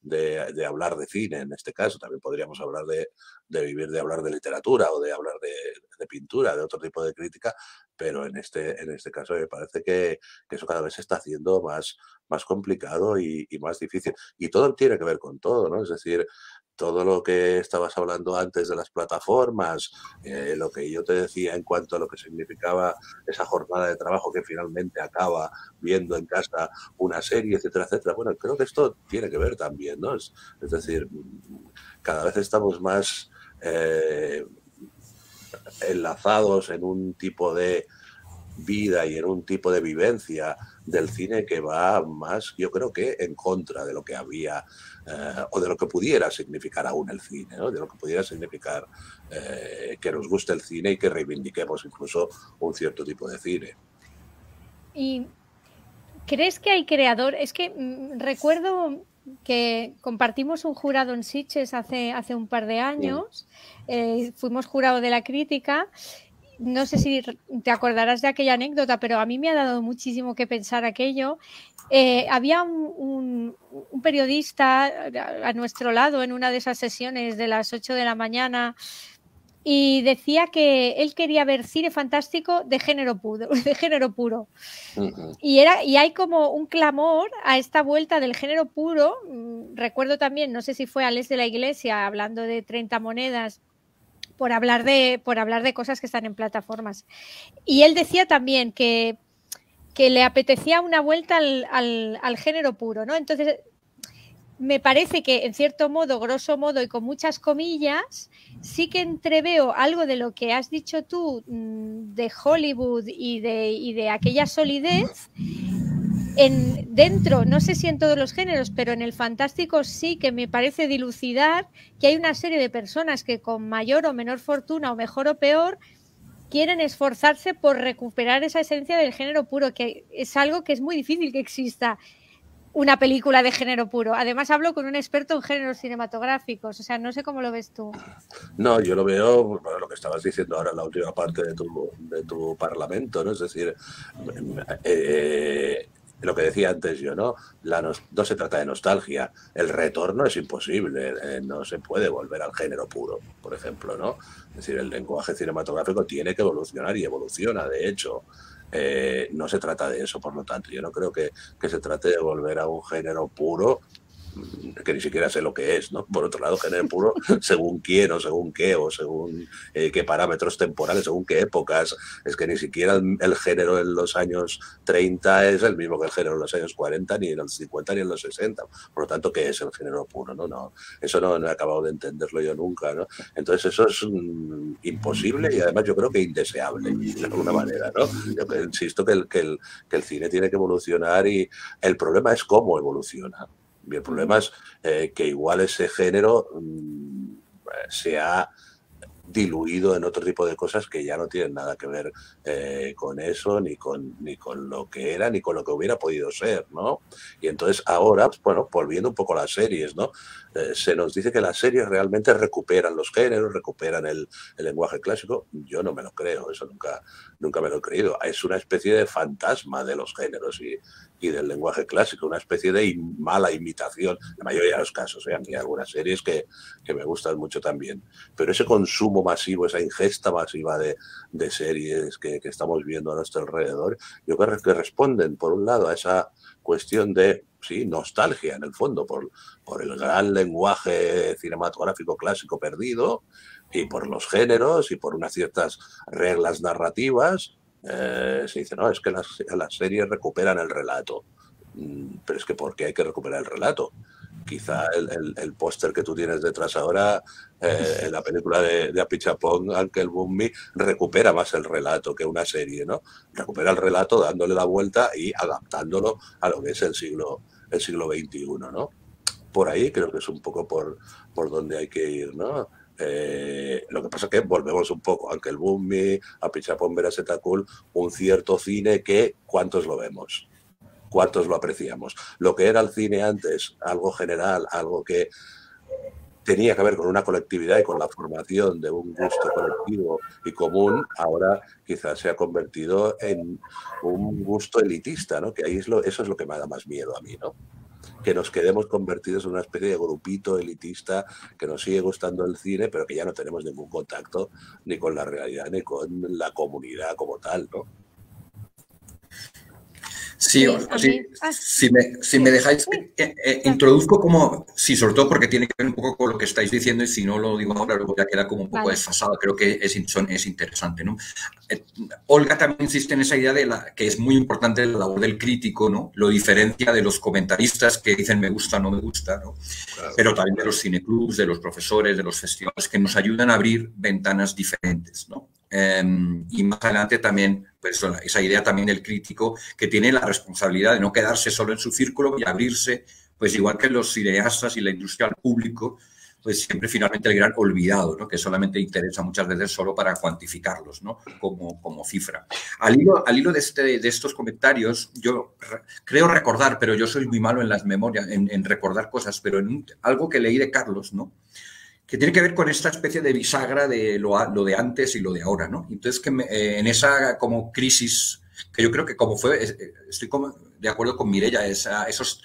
de, hablar de cine en este caso, también podríamos hablar de, vivir de hablar de literatura o de hablar de, pintura, de otro tipo de crítica, pero en este, en este caso me parece que, eso cada vez se está haciendo más, más complicado y, y, más difícil. Y todo tiene que ver con todo, ¿no? Es decir, todo lo que estabas hablando antes de las plataformas, eh, lo que yo te decía en cuanto a lo que significaba esa jornada de trabajo que finalmente acaba viendo en casa una serie, etcétera, etcétera. Bueno, creo que esto tiene que ver también, ¿no? Es, decir, cada vez estamos más eh, enlazados en un tipo de vida y en un tipo de vivencia del cine que va más, yo creo que en contra de lo que había eh, o de lo que pudiera significar aún el cine, de lo que pudiera significar eh, que nos guste el cine y que reivindiquemos incluso un cierto tipo de cine. ¿Y crees que hay creador? Es que mm, recuerdo que compartimos un jurado en Sitges hace, hace un par de años, eh, fuimos jurado de la crítica. No sé si te acordarás de aquella anécdota, pero a mí me ha dado muchísimo que pensar aquello eh, había un, periodista a nuestro lado en una de esas sesiones de las 8 de la mañana y decía que él quería ver cine fantástico de género puro. De género puro. y, era, y hay como un clamor a esta vuelta del género puro. Mm, recuerdo también, no sé si fue Alex de la Iglesia hablando de 30 monedas por hablar de por hablar de cosas que están en plataformas. Y él decía también que que le apetecía una vuelta al, género puro, ¿no? Entonces, me parece que en cierto modo, grosso modo y con muchas comillas, sí que entreveo algo de lo que has dicho tú mm, de Hollywood y de, y de aquella solidez. En, dentro, no sé si en todos los géneros, pero en el fantástico sí que me parece dilucidar que hay una serie de personas que con mayor o menor fortuna o mejor o peor quieren esforzarse por recuperar esa esencia del género puro, que es algo que es muy difícil que exista una película de género puro. Además, hablo con un experto en géneros cinematográficos, o sea, no sé cómo lo ves tú. No, yo lo veo, bueno, lo que estabas diciendo ahora en la última parte de tu, de tu parlamento, ¿no? Es decir, eh, eh lo que decía antes yo, ¿no? no, se trata de nostalgia, el retorno es imposible, eh, no se puede volver al género puro, por ejemplo, ¿no? Es decir, el lenguaje cinematográfico tiene que evolucionar y evoluciona, de hecho. Eh, no se trata de eso, por lo tanto, yo no creo que, que se trate de volver a un género puro que ni siquiera sé lo que es, ¿no? Por otro lado, género puro, según quién o según qué, o según eh, qué parámetros temporales, según qué épocas. Es que ni siquiera el, género en los años 30 es el mismo que el género en los años 40, ni en los 50, ni en los 60. Por lo tanto, ¿qué es el género puro? No, no, eso no, he acabado de entenderlo yo nunca, ¿no? Entonces, eso es mm, imposible y además yo creo que indeseable, de alguna manera, ¿no? Yo insisto que el, que el, que el cine tiene que evolucionar y el problema es cómo evoluciona el problema es eh, que igual ese género sea... Mm, eh, se ha diluido en otro tipo de cosas que ya no tienen nada que ver eh, con eso, ni con, ni con lo que era, ni con lo que hubiera podido ser, ¿no? Y entonces ahora, pues, bueno, volviendo un poco a las series, ¿no? Eh, se nos dice que las series realmente recuperan los géneros, recuperan el, el, lenguaje clásico. Yo no me lo creo, eso nunca, nunca me lo he creído. Es una especie de fantasma de los géneros y, y del lenguaje clásico, una especie de mala imitación, en la mayoría de los casos, ¿eh? hay algunas series que, que me gustan mucho también. Pero ese consumo masivo, esa ingesta masiva de, series que, estamos viendo a nuestro alrededor, yo creo que responden, por un lado, a esa cuestión de nostalgia, en el fondo, por, por el gran lenguaje cinematográfico clásico perdido, y por los géneros, y por unas ciertas reglas narrativas. Eh, se dice, no, es que las, series recuperan el relato mm, pero es que ¿por qué hay que recuperar el relato? Quizá el, el póster que tú tienes detrás ahora eh, la película de, de Apichapón, Uncle me recupera más el relato que una serie, ¿no? Recupera el relato dándole la vuelta y adaptándolo a lo que es el siglo, el siglo XXI, ¿no? Por ahí creo que es un poco por, por donde hay que ir, ¿no? Eh, lo que pasa es que volvemos un poco a el Boomy, a Pichapón Veracetacul, un cierto cine que cuántos lo vemos, cuántos lo apreciamos. Lo que era el cine antes, algo general, algo que tenía que ver con una colectividad y con la formación de un gusto colectivo y común, ahora quizás se ha convertido en un gusto elitista, ¿no? Que ahí es lo, eso es lo que me da más miedo a mí, ¿no? que nos quedemos convertidos en una especie de grupito elitista que nos sigue gustando el cine, pero que ya no tenemos ningún contacto ni con la realidad ni con la comunidad como tal, ¿no? Sí, ah, si, me, si me dejáis, eh, eh, introduzco como, sí, sobre todo porque tiene que ver un poco con lo que estáis diciendo y si no lo digo ahora, luego ya queda como un poco desfasado, creo que es, es interesante. ¿no? Eh, Olga también insiste en esa idea de la, que es muy importante la labor del crítico, ¿no? lo diferencia de los comentaristas que dicen me gusta, no me gusta, ¿no? pero también de los cineclubs, de los profesores, de los festivales que nos ayudan a abrir ventanas diferentes. ¿no? Em, y más adelante también, pues esa idea también del crítico que tiene la responsabilidad de no quedarse solo en su círculo y abrirse, pues igual que los cineastas y la industria al público, pues siempre finalmente el gran olvidado, ¿no? que solamente interesa muchas veces solo para cuantificarlos ¿no? como, como cifra. Al hilo, al hilo de, este, estos comentarios, yo creo recordar, pero yo soy muy malo en las memorias, en, recordar cosas, pero en algo que leí de Carlos, ¿no? que tiene que ver con esta especie de bisagra de lo, lo de antes y lo de ahora, ¿no? Entonces, que eh, en esa como crisis, que yo creo que como fue, eh, estoy como de acuerdo con Mirella, esa, esos,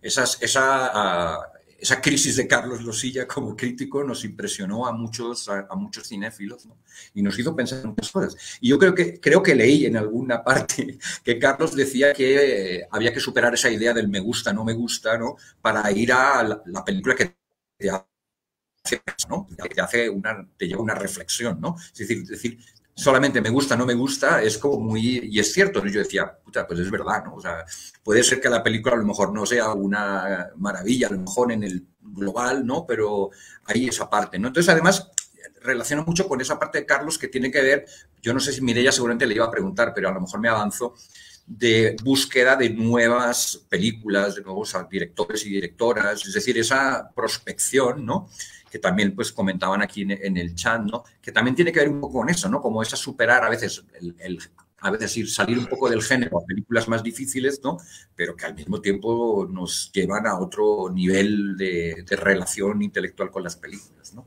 esas, esa, ah, esa crisis de Carlos Losilla como crítico nos impresionó a muchos, a, muchos cinéfilos ¿no? y nos hizo pensar en muchas cosas. Y yo creo que, creo que leí en alguna parte que Carlos decía que eh, había que superar esa idea del me gusta, no me gusta, ¿no? para ir a la, película que te te, hace una, te lleva una reflexión, ¿no? Es decir, decir, solamente me gusta, no me gusta, es como muy... Y es cierto, ¿no? yo decía, puta, pues es verdad, ¿no? O sea, puede ser que la película a lo mejor no sea una maravilla, a lo mejor en el global, ¿no? Pero hay esa parte, ¿no? Entonces, además, relaciona mucho con esa parte de Carlos que tiene que ver, yo no sé si Mireia seguramente le iba a preguntar, pero a lo mejor me avanzo, de búsqueda de nuevas películas, de nuevos directores y directoras, es decir, esa prospección, ¿no? que también pues comentaban aquí en, el chat, ¿no? Que también tiene que ver un poco con eso, ¿no? Como esa superar a veces el, a veces ir, salir un poco del género a películas más difíciles, ¿no? Pero que al mismo tiempo nos llevan a otro nivel de, relación intelectual con las películas, ¿no?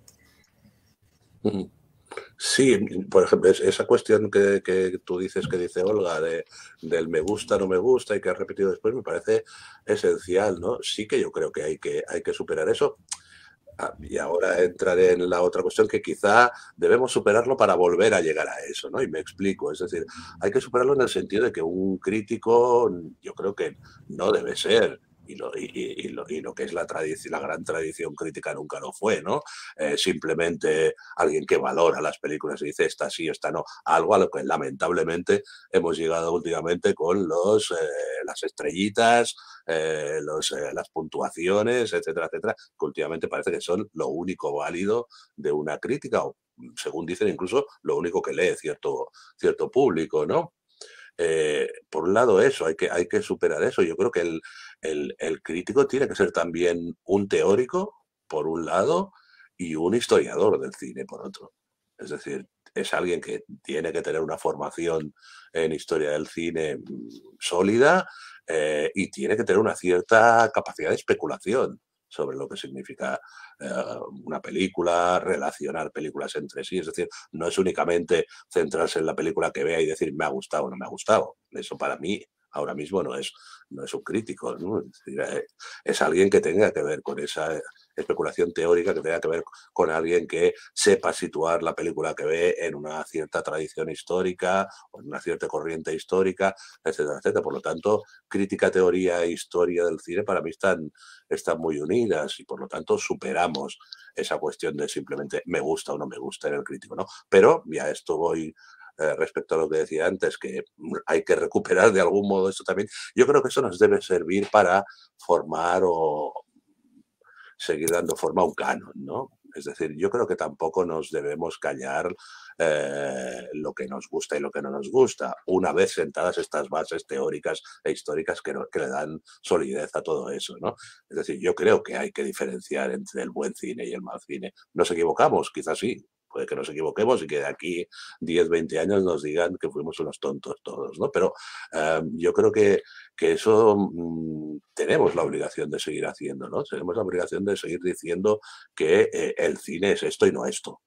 Sí, por ejemplo, esa cuestión que, tú dices, que dice Olga, del me gusta, no me gusta y que has repetido después, me parece esencial, ¿no? Sí que yo creo que hay que, hay que superar eso. Ah, y ahora entraré en la otra cuestión, que quizá debemos superarlo para volver a llegar a eso, ¿no? Y me explico, es decir, hay que superarlo en el sentido de que un crítico, yo creo que no debe ser y lo, y, lo, que es la, tradición la gran tradición crítica nunca lo fue, ¿no? Eh, simplemente alguien que valora las películas y dice esta sí, esta no, algo a lo que lamentablemente hemos llegado últimamente con los, eh, las estrellitas, eh, las puntuaciones, etcétera, etcétera, que últimamente parece que son lo único válido de una crítica o según dicen incluso lo único que lee cierto, cierto público, ¿no? Eh, por un lado eso, hay que, hay que superar eso. Yo creo que el, crítico tiene que ser también un teórico, por un lado, y un historiador del cine, por otro. Es decir, es alguien que tiene que tener una formación en historia del cine mm, sólida eh, y tiene que tener una cierta capacidad de especulación sobre lo que significa eh, una película, relacionar películas entre sí. Es decir, no es únicamente centrarse en la película que vea y decir me ha gustado o no me ha gustado. Eso para mí ahora mismo no es, no es un crítico, eh, es, alguien que tenga que ver con esa especulación teórica que tenga que ver con alguien que sepa situar la película que ve en una cierta tradición histórica o en una cierta corriente histórica, etcétera, etcétera. Por lo tanto, crítica, teoría e historia del cine para mí están, están muy unidas y por lo tanto superamos esa cuestión de simplemente me gusta o no me gusta en el crítico, ¿no? Pero ya esto voy eh, respecto a lo que decía antes, que hay que recuperar de algún modo esto también. Yo creo que eso nos debe servir para formar o, seguir dando forma a un canon, ¿no? Es decir, yo creo que tampoco nos debemos callar eh, lo que nos gusta y lo que no nos gusta, una vez sentadas estas bases teóricas e históricas que, que le dan solidez a todo eso. ¿no? Es decir, yo creo que hay que diferenciar entre el buen cine y el mal cine. Nos equivocamos, quizás sí, de que nos equivoquemos y que de aquí 10, 20 años nos digan que fuimos unos tontos todos, ¿no? Pero eh, yo creo que, eso mm, tenemos la obligación de seguir haciendo, ¿no? Tenemos la obligación de seguir diciendo que eh, el cine es esto y no esto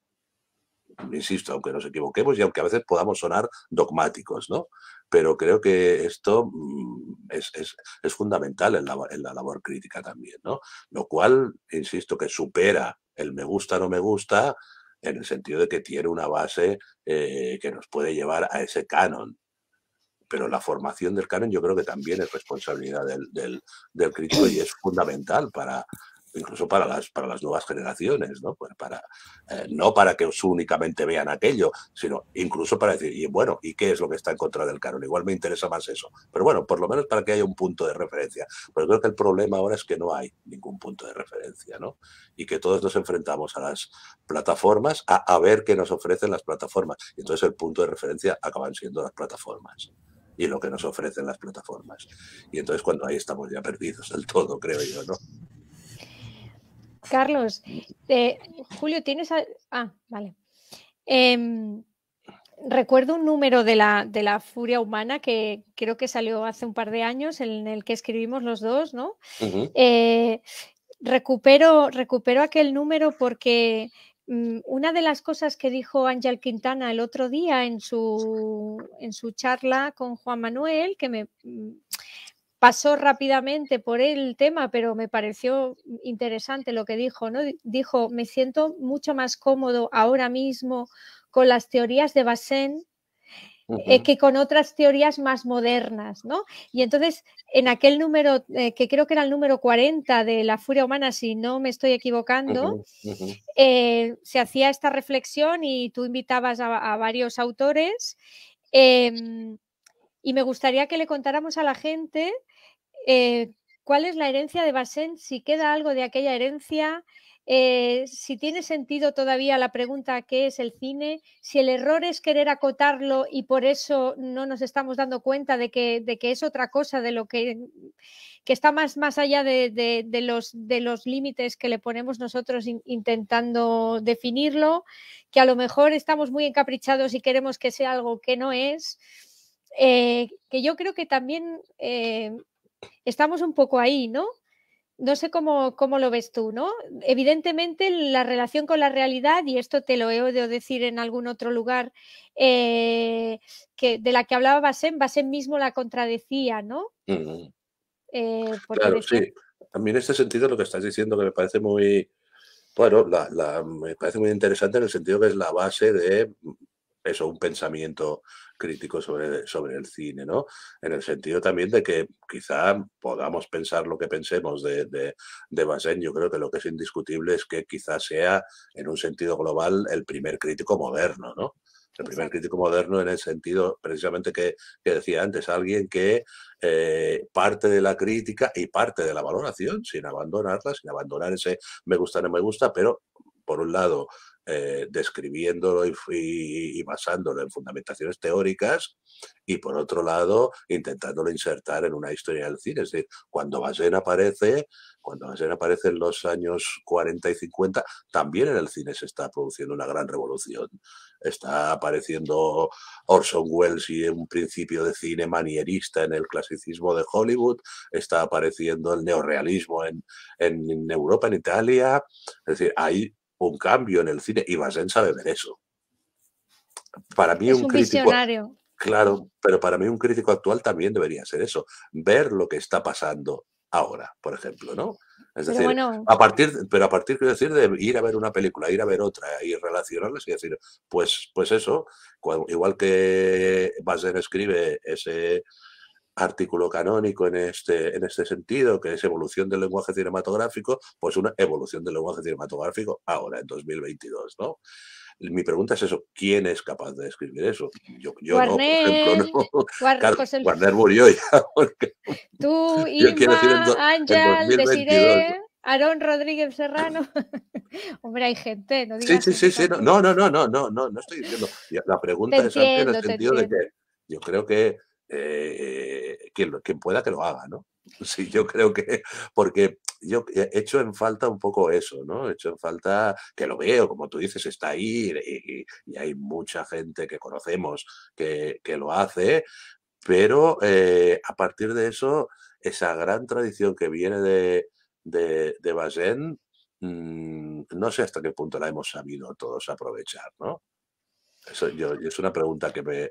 insisto, aunque nos equivoquemos y aunque a veces podamos sonar dogmáticos, ¿no? Pero creo que esto mm, es, fundamental en la, en la, labor crítica también, ¿no? Lo cual, insisto, que supera el me gusta, no me gusta, en el sentido de que tiene una base eh, que nos puede llevar a ese canon. Pero la formación del canon yo creo que también es responsabilidad del, del, del crítico y es fundamental para, incluso para las, para las nuevas generaciones, ¿no? Pues para, eh, no para que únicamente vean aquello, sino incluso para decir, y bueno, ¿y qué es lo que está en contra del canon? Igual me interesa más eso. Pero bueno, por lo menos para que haya un punto de referencia. Pero creo que el problema ahora es que no hay ningún punto de referencia, ¿no? Y que todos nos enfrentamos a las plataformas, a, a ver qué nos ofrecen las plataformas. Y entonces el punto de referencia acaban siendo las plataformas y lo que nos ofrecen las plataformas. Y entonces cuando ahí estamos ya perdidos del todo, creo yo, ¿no? Carlos, Julio, tienes. Ah, vale. Em, recuerdo un número de la, de la Furia Humana que creo que salió hace un par de años, en el que escribimos los dos, ¿no? Eh, recupero, aquel número porque mm, una de las cosas que dijo Ángel Quintana el otro día en su, en su charla con Juan Manuel, que me mm, pasó rápidamente por el tema, pero me pareció interesante lo que dijo, ¿no? Dijo, me siento mucho más cómodo ahora mismo con las teorías de Bassén eh, que con otras teorías más modernas, Y entonces, en aquel número, eh, que creo que era el número 40 de La Furia Humana, si no me estoy equivocando, eh, se hacía esta reflexión y tú invitabas a varios autores. Em, y me gustaría que le contáramos a la gente eh, ¿cuál es la herencia de Basen? Si queda algo de aquella herencia, eh, si tiene sentido todavía la pregunta qué es el cine, si el error es querer acotarlo y por eso no nos estamos dando cuenta de que, es otra cosa, de lo que, está más, más allá de, los, de los límites que le ponemos nosotros intentando definirlo, que a lo mejor estamos muy encaprichados y queremos que sea algo que no es. Eh, que yo creo que también estamos un poco ahí, ¿no? No sé cómo, cómo lo ves tú, ¿no? Evidentemente la relación con la realidad, y esto te lo he oído decir en algún otro lugar, eh, que de la que hablaba Basen, Basen mismo la contradecía, ¿no? Eh, claro, sí. A mí en este sentido lo que estás diciendo que me parece muy, bueno, me parece muy interesante en el sentido que es la base de mm, eso, un pensamiento crítico sobre, sobre el cine, ¿no? En el sentido también de que quizá podamos pensar lo que pensemos de, de, yo creo que lo que es indiscutible es que quizá sea, en un sentido global, el primer crítico moderno, ¿no? El primer crítico moderno en el sentido precisamente que, decía antes, alguien que eh, parte de la crítica y parte de la valoración, sin abandonarla, sin abandonar ese me gusta, no me gusta, pero por un lado eh, describiéndolo y, basándolo en fundamentaciones teóricas y por otro lado intentándolo insertar en una historia del cine. Es decir, cuando Bazen aparece, cuando aparece en los años 40 y 50, también en el cine se está produciendo una gran revolución. Está apareciendo Orson Welles y un principio de cine manierista en el clasicismo de Hollywood, está apareciendo el neorealismo en, Europa, en Italia. Es decir, hay un cambio en el cine y Bazén sabe ver eso. Para mí un, crítico, visionario. Claro, pero para mí un crítico actual también debería ser eso, ver lo que está pasando ahora, por ejemplo, ¿no? Es decir, a partir, pero a partir, quiero decir, de ir a ver una película, ir a ver otra y relacionarlas y decir, pues, pues eso, igual que Bazén escribe ese artículo canónico en este, en este sentido, que es evolución del lenguaje cinematográfico, pues una evolución del lenguaje cinematográfico ahora, en 2022, ¿no? mi pregunta es eso, ¿quién es capaz de escribir eso? Yo, yo Warner, no, por ejemplo, Warner, murió ya. Porque tú, Irma, Ángel, Desiré, Aarón Rodríguez Serrano. Hombre, hay gente, no digas Sí, sí, sí, no, no, no, no, no, no, estoy diciendo. La pregunta es entiendo, en el sentido de que yo creo que eh, eh, quien, pueda que lo haga, ¿no? Sí, yo creo que, porque yo he hecho en falta un poco eso, ¿no? He hecho en falta que lo veo, como tú dices, está ahí y, hay mucha gente que conocemos que, lo hace, pero eh, a partir de eso, esa gran tradición que viene de, de, Bazén, mm, no sé hasta qué punto la hemos sabido todos aprovechar, ¿no? Eso yo, es una pregunta que me,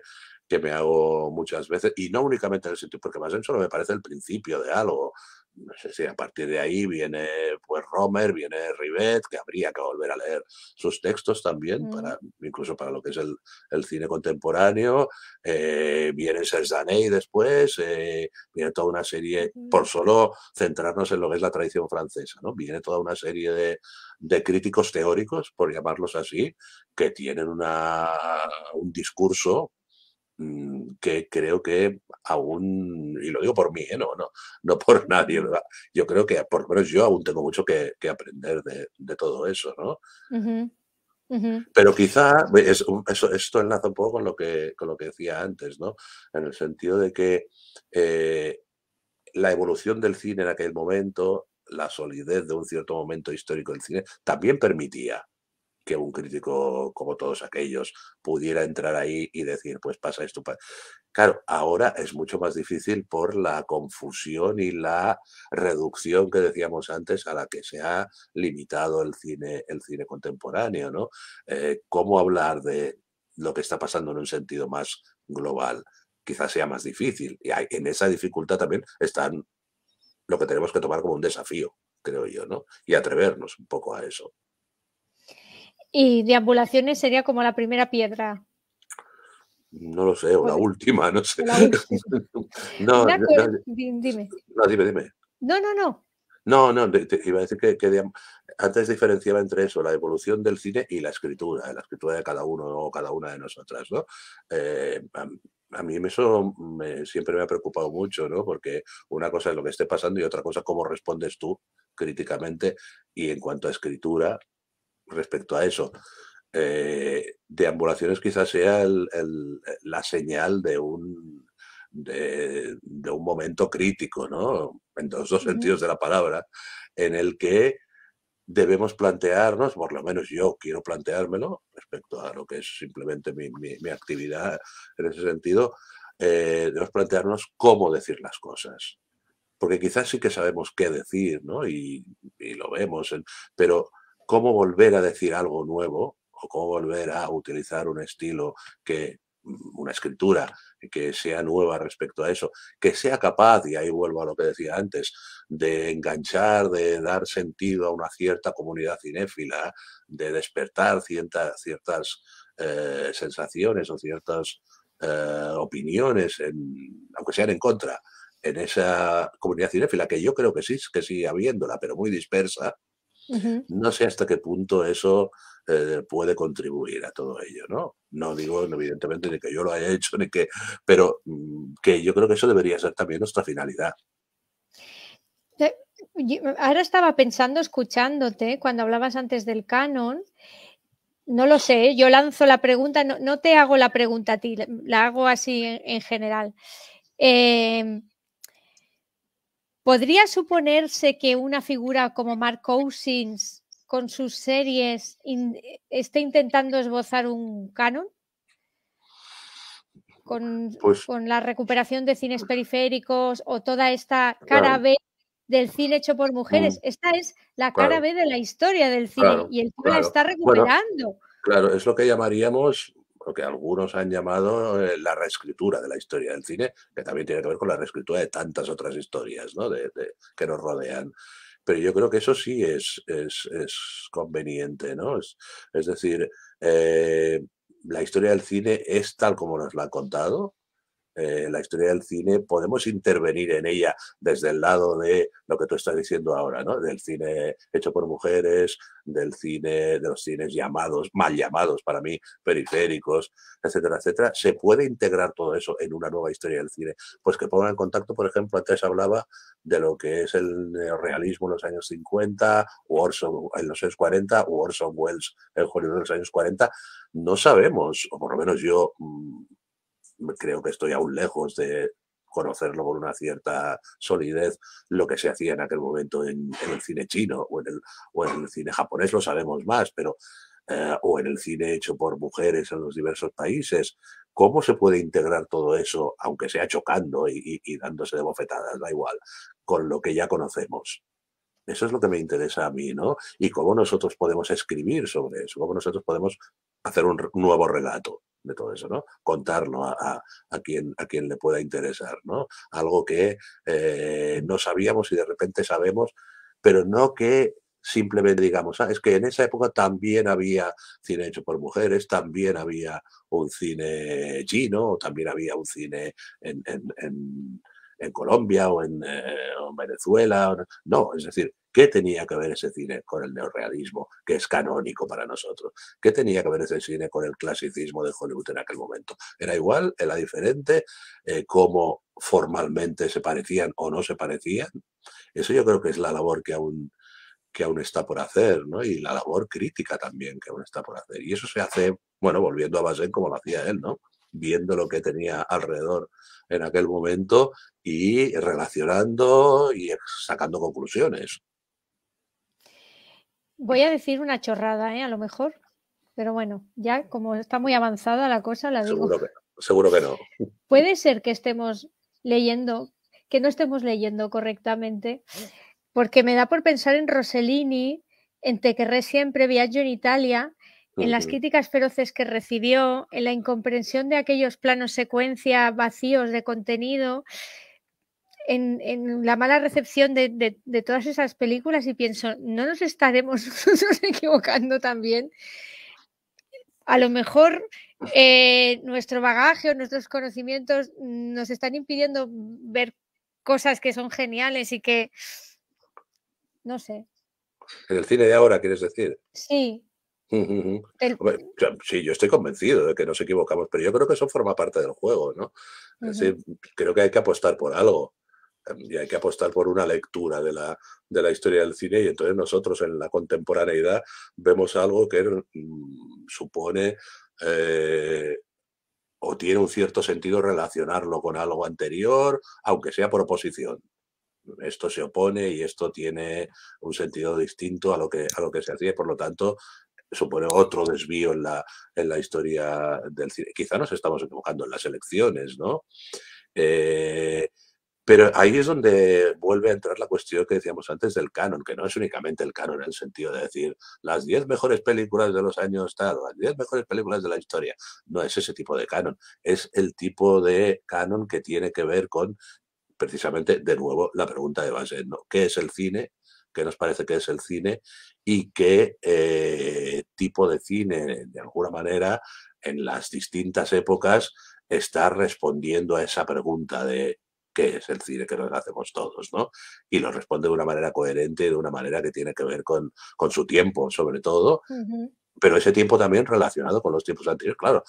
que me hago muchas veces, y no únicamente en el sentido, porque más en solo me parece el principio de algo. No sé si a partir de ahí viene pues Romer, viene Rivet, que habría que volver a leer sus textos también, mm. incluso para lo que es el, cine contemporáneo. Eh, viene y después, eh, viene toda una serie, por solo centrarnos en lo que es la tradición francesa, ¿no? Viene toda una serie de, críticos teóricos, por llamarlos así, que tienen un discurso Mm, que creo que aún, y lo digo por mí, ¿eh? no, no, no por nadie, yo creo que por lo menos yo aún tengo mucho que, aprender de, todo eso, ¿no? Pero quizá esto enlaza un poco con lo, que, lo que decía antes, ¿no? En el sentido de que eh, la evolución del cine en aquel momento, la solidez de un cierto momento histórico del cine, también permitía que un crítico como todos aquellos pudiera entrar ahí y decir, pues pasa esto. Claro, ahora es mucho más difícil por la confusión y la reducción que decíamos antes a la que se ha limitado el cine, el cine contemporáneo, ¿no? Eh, ¿Cómo hablar de lo que está pasando en un sentido más global? Quizás sea más difícil. Y en esa dificultad también están lo que tenemos que tomar como un desafío, creo yo, ¿no? Y atrevernos un poco a eso. Y deambulaciones sería como la primera piedra. No lo sé, o la pues, última, no sé. no, no, dime. No, dime, dime. No, no, no. No, no, iba a decir que, antes diferenciaba entre eso, la evolución del cine y la escritura, la escritura de cada uno o cada una de nosotras, ¿no? Eh, a mí eso siempre me ha preocupado mucho, ¿no? Porque una cosa es lo que esté pasando y otra cosa cómo respondes tú críticamente y en cuanto a escritura, respecto a eso. Eh, deambulaciones quizás sea la señal de un, de, un momento crítico, ¿no? En los dos sentidos de la palabra, en el que debemos plantearnos, por lo menos yo quiero planteármelo, respecto a lo que es simplemente mi, actividad en ese sentido, eh, debemos plantearnos cómo decir las cosas. Porque quizás sí que sabemos qué decir, ¿no? y lo vemos, pero cómo volver a decir algo nuevo o cómo volver a utilizar un estilo que mm, una escritura que sea nueva respecto a eso, que sea capaz, y ahí vuelvo a lo que decía antes, de enganchar, de dar sentido a una cierta comunidad cinéfila, de despertar ciertas eh, sensaciones o ciertas eh, opiniones, aunque sean en contra, en esa comunidad cinéfila, que yo creo que sí, que sigue habiéndola, pero muy dispersa, no sé hasta qué punto eso eh, puede contribuir a todo ello, ¿no? No digo, evidentemente, ni que yo lo haya hecho, ni que. Pero mm, que yo creo que eso debería ser también nuestra finalidad. Ahora estaba pensando, escuchándote, cuando hablabas antes del canon, no lo sé, yo lanzo la pregunta, no, te hago la pregunta a ti, la hago así en, en general. Eh, ¿Podría suponerse que una figura como Mark Cousins con sus series esté intentando esbozar un canon? Pues con, la recuperación de cines periféricos o toda esta cara B del cine hecho por mujeres. Mm. esta es la cara B de la historia del cine y el cine la está recuperando. claro, es lo que llamaríamos lo que algunos han llamado eh, la reescritura de la historia del cine, que también tiene que ver con la reescritura de tantas otras historias ¿no? de, que nos rodean. Pero yo creo que eso sí es, es, conveniente, ¿no? Es, decir, eh, la historia del cine es tal como nos la ha contado, eh, la historia del cine, podemos intervenir en ella desde el lado de lo que tú estás diciendo ahora, ¿no? Del cine hecho por mujeres, del cine, de los cines llamados, mal llamados para mí, periféricos, etcétera, etcétera. ¿Se puede integrar todo eso en una nueva historia del cine? Pues que pongan en contacto, por ejemplo, antes hablaba de lo que es el realismo en los años 50, Orson en los años 40, o Orson Welles en Hollywood en los años 40. No sabemos, o por lo menos yo mm, creo que estoy aún lejos de conocerlo con una cierta solidez, lo que se hacía en aquel momento en, el cine chino o en el, o en el cine japonés, lo sabemos más, pero eh, o en el cine hecho por mujeres en los diversos países. ¿Cómo se puede integrar todo eso, aunque sea chocando y, y, dándose de bofetadas, da igual, con lo que ya conocemos? Eso es lo que me interesa a mí, ¿no? Y cómo nosotros podemos escribir sobre eso, cómo nosotros podemos hacer un nuevo relato de todo eso, ¿no? Contarlo a, quien, a quien le pueda interesar, ¿no? Algo que eh, no sabíamos y de repente sabemos, pero no que simplemente digamos, ah, es que en esa época también había cine hecho por mujeres, también había un cine chino, también había un cine en, Colombia o en, eh, Venezuela. No, es decir, ¿Qué tenía que ver ese cine con el neorrealismo, que es canónico para nosotros? ¿Qué tenía que ver ese cine con el clasicismo de Hollywood en aquel momento? Era igual, era diferente, eh, cómo formalmente se parecían o no se parecían. Eso yo creo que es la labor que aún, que aún está por hacer, ¿no? Y la labor crítica también que aún está por hacer. Y eso se hace, bueno, volviendo a Bazén como lo hacía él, ¿no? Viendo lo que tenía alrededor en aquel momento y relacionando y sacando conclusiones. Voy a decir una chorrada, ¿eh? a lo mejor, pero bueno, ya como está muy avanzada la cosa, la digo. Seguro que no. Puede ser que estemos leyendo, que no estemos leyendo correctamente, porque me da por pensar en Rossellini, en Te querré siempre, Viaggio en Italia, en las críticas feroces que recibió, en la incomprensión de aquellos planos secuencia vacíos de contenido en, la mala recepción de, todas esas películas y pienso, ¿no nos estaremos nosotros equivocando también? A lo mejor eh, nuestro bagaje o nuestros conocimientos nos están impidiendo ver cosas que son geniales y que, no sé. En el cine de ahora, quieres decir. Sí, sí, yo estoy convencido de que nos equivocamos, pero yo creo que eso forma parte del juego, ¿no? Es decir, creo que hay que apostar por algo y hay que apostar por una lectura de la, de la historia del cine y entonces nosotros en la contemporaneidad vemos algo que mm, supone eh, o tiene un cierto sentido relacionarlo con algo anterior, aunque sea por oposición. Esto se opone y esto tiene un sentido distinto a lo que, a lo que se hacía y por lo tanto supone otro desvío en la, en la historia del cine. Quizá nos estamos equivocando en las elecciones, ¿no? Eh, pero ahí es donde vuelve a entrar la cuestión que decíamos antes del canon, que no es únicamente el canon en el sentido de decir las 10 mejores películas de los años tal, las 10 mejores películas de la historia. No es ese tipo de canon, es el tipo de canon que tiene que ver con precisamente, de nuevo, la pregunta de base, ¿no? ¿qué es el cine? ¿Qué nos parece que es el cine? Y qué eh, tipo de cine, de alguna manera, en las distintas épocas, está respondiendo a esa pregunta de es el cine que nos hacemos todos, ¿no? Y lo responde de una manera coherente, de una manera que tiene que ver con, su tiempo, sobre todo. Pero ese tiempo también relacionado con los tiempos anteriores, claro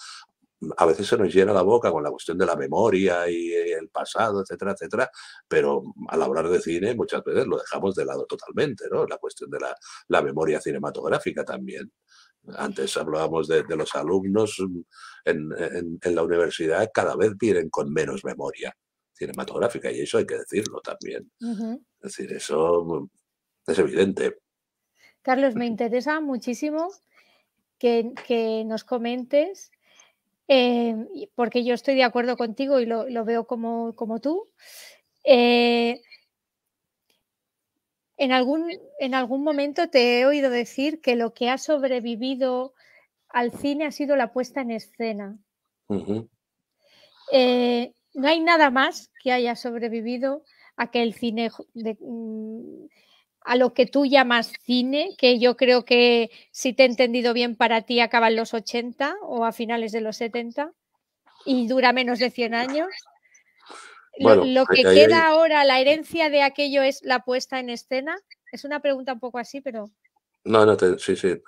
a veces se nos llena la boca con la cuestión de la memoria y eh, el pasado, etcétera, etcétera, pero al hablar de cine muchas veces lo dejamos de lado totalmente, ¿no? La cuestión de la, memoria cinematográfica también. Antes hablábamos de, los alumnos mm, en la universidad, cada vez vienen con menos memoria cinematográfica, y eso hay que decirlo también. Es decir, eso mm, es evidente. Carlos, me interesa muchísimo que, nos comentes, eh, porque yo estoy de acuerdo contigo y lo, veo como, tú. Eh, en, algún, en algún momento te he oído decir que lo que ha sobrevivido al cine ha sido la puesta en escena no hay nada más que haya sobrevivido a que cine mm, a lo que tú llamas cine, que yo creo que si te he entendido bien para ti acaba en los 80 o a finales de los 70 y dura menos de 100 años. lo, que queda ahora, la herencia de aquello es la puesta en escena. Es una pregunta un poco así, pero... No, no, te, sí, sí.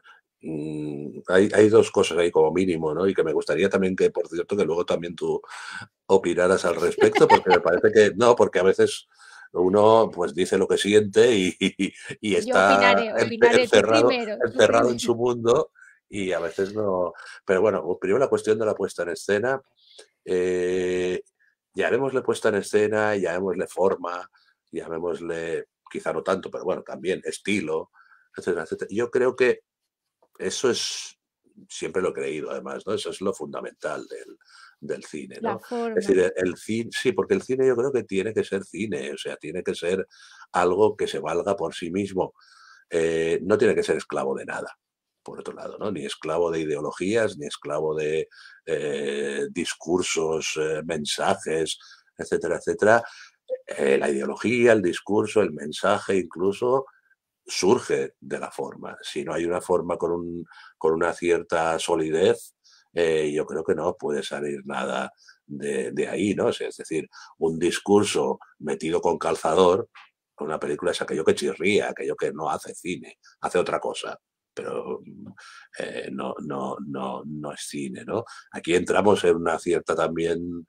Mm, hay, hay, dos cosas ahí como mínimo, ¿no? Y que me gustaría también que, por cierto, que luego también tú opinaras al respecto, porque me parece que no, porque a veces uno pues dice lo que siente y, está encerrado, en su mundo y a veces no. Pero bueno, primero la cuestión de la puesta en escena. vemos eh, la puesta en escena, ya la forma, llamémosle, quizá no tanto, pero bueno, también estilo, etcétera, etcétera. Yo creo que eso es, siempre lo he creído además, ¿no? Eso es lo fundamental del, cine. ¿no? Es decir, el, cine, sí, porque el cine yo creo que tiene que ser cine, o sea, tiene que ser algo que se valga por sí mismo. Eh, no tiene que ser esclavo de nada, por otro lado, ¿no? Ni esclavo de ideologías, ni esclavo de eh, discursos, eh, mensajes, etcétera, etcétera. la ideología, el discurso, el mensaje, incluso surge de la forma. Si no hay una forma con, con una cierta solidez, eh, yo creo que no puede salir nada de, ahí, ¿no? es decir, un discurso metido con calzador, una película es aquello que chirría, aquello que no hace cine, hace otra cosa pero eh, no, no, no, no es cine, ¿no? Aquí entramos en una cierta también,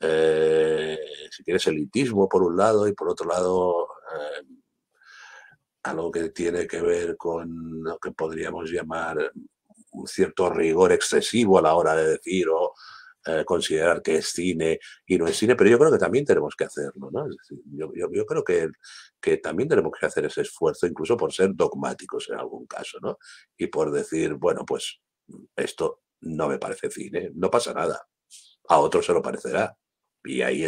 eh, si quieres, elitismo por un lado y por otro lado, algo que tiene que ver con lo que podríamos llamar un cierto rigor excesivo a la hora de decir o eh, considerar que es cine y no es cine, pero yo creo que también tenemos que hacerlo, ¿no? yo, creo que, que también tenemos que hacer ese esfuerzo, incluso por ser dogmáticos en algún caso, Y por decir, bueno, pues esto no me parece cine, no pasa nada, a otro se lo parecerá, y ahí,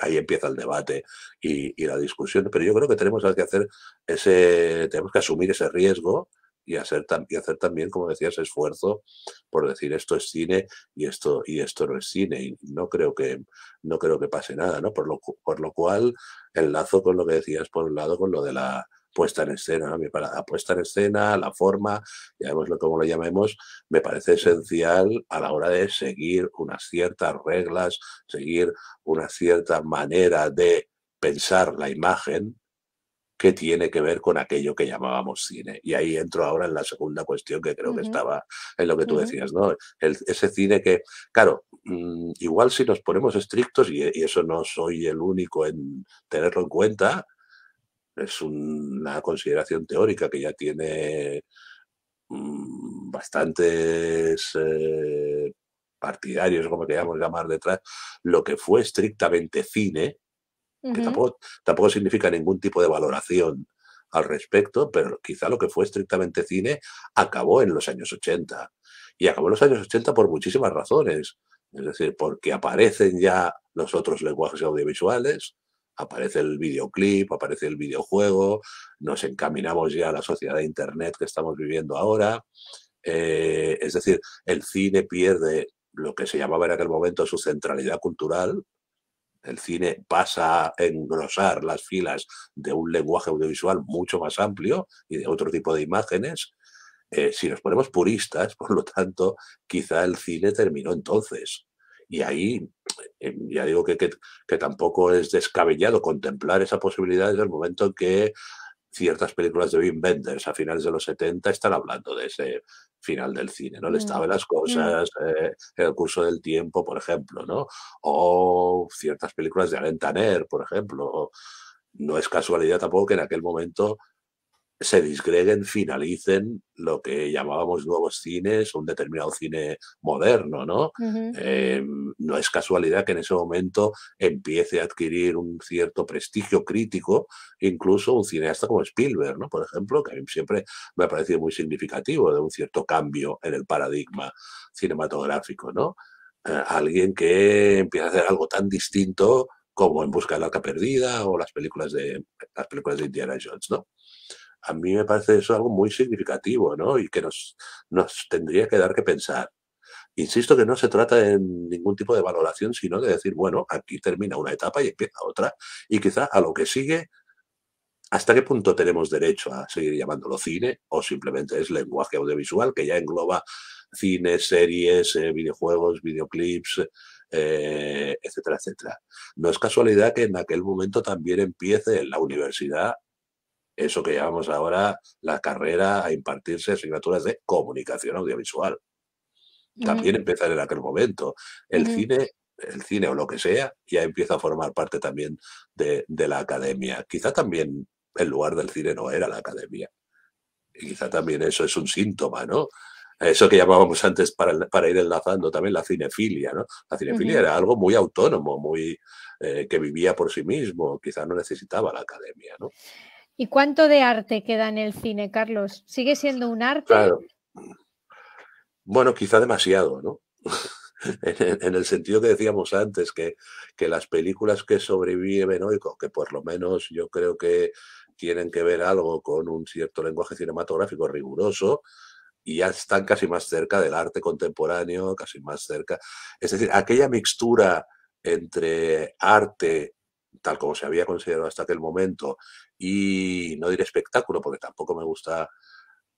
ahí empieza el debate y, la discusión. Pero yo creo que tenemos que hacer ese, tenemos que asumir ese riesgo y hacer, y hacer también, como decías, esfuerzo por decir esto es cine y esto, y esto no es cine. Y no creo que, no creo que pase nada, ¿no? Por lo, por lo cual, enlazo con lo que decías por un lado, con lo de la puesta en escena, para la puesta en escena, la forma, vemos como lo llamemos, me parece esencial a la hora de seguir unas ciertas reglas, seguir una cierta manera de pensar la imagen que tiene que ver con aquello que llamábamos cine. Y ahí entro ahora en la segunda cuestión que creo que estaba en lo que tú decías, ¿no? ese cine que, claro, mm, igual si nos ponemos estrictos, y, y eso no soy el único en tenerlo en cuenta, es una consideración teórica que ya tiene mm, bastantes eh, partidarios, como queríamos llamar detrás, lo que fue estrictamente cine, que tampoco, tampoco significa ningún tipo de valoración al respecto, pero quizá lo que fue estrictamente cine acabó en los años 80. Y acabó en los años 80 por muchísimas razones. Es decir, porque aparecen ya los otros lenguajes audiovisuales, aparece el videoclip, aparece el videojuego, nos encaminamos ya a la sociedad de Internet que estamos viviendo ahora. Eh, es decir, el cine pierde lo que se llamaba en aquel momento su centralidad cultural. El cine pasa a engrosar las filas de un lenguaje audiovisual mucho más amplio y de otro tipo de imágenes. Eh, si nos ponemos puristas, por lo tanto, quizá el cine terminó entonces. Y ahí eh, ya digo que, tampoco es descabellado contemplar esa posibilidad desde el momento en que ciertas películas de Wim Wenders a finales de los 70 están hablando de ese final del cine, ¿no? El estado mm, las mm. cosas, en eh, el curso del tiempo, por ejemplo, ¿no? O ciertas películas de Alain Tanner, por ejemplo. No es casualidad tampoco que en aquel momento se disgreguen, finalicen lo que llamábamos nuevos cines, un determinado cine moderno, ¿no? Eh, no es casualidad que en ese momento empiece a adquirir un cierto prestigio crítico, incluso un cineasta como Spielberg, ¿no? Por ejemplo, que a mí siempre me ha parecido muy significativo de un cierto cambio en el paradigma cinematográfico, ¿no? Eh, alguien que empieza a hacer algo tan distinto como En busca de la arca perdida o las películas de las películas de Indiana Jones, ¿no? a mí me parece eso algo muy significativo, ¿no? Y que nos, nos tendría que dar que pensar. Insisto que no se trata de ningún tipo de valoración, sino de decir, bueno, aquí termina una etapa y empieza otra. Y quizá a lo que sigue, ¿hasta qué punto tenemos derecho a seguir llamándolo cine o simplemente es lenguaje audiovisual que ya engloba cine, series, eh, videojuegos, videoclips, eh, etcétera, etcétera? No es casualidad que en aquel momento también empiece en la universidad eso que llamamos ahora la carrera a impartirse asignaturas de comunicación audiovisual. También empezaron empezar en aquel momento. El cine el cine o lo que sea, ya empieza a formar parte también de, la academia. Quizá también el lugar del cine no era la academia. quizá también eso es un síntoma, ¿no? Eso que llamábamos antes para, ir enlazando también la cinefilia, ¿no? La cinefilia era algo muy autónomo, muy eh, que vivía por sí mismo, quizá no necesitaba la academia, ¿no? ¿Y cuánto de arte queda en el cine, Carlos? ¿Sigue siendo un arte? Claro. Bueno, quizá demasiado, ¿no? en, el sentido que decíamos antes, que, que, las películas que sobreviven hoy, que por lo menos yo creo que tienen que ver algo con un cierto lenguaje cinematográfico riguroso, y ya están casi más cerca del arte contemporáneo, casi más cerca. Es decir, aquella mixtura entre arte tal como se había considerado hasta aquel momento, y no diré espectáculo, porque tampoco me gusta,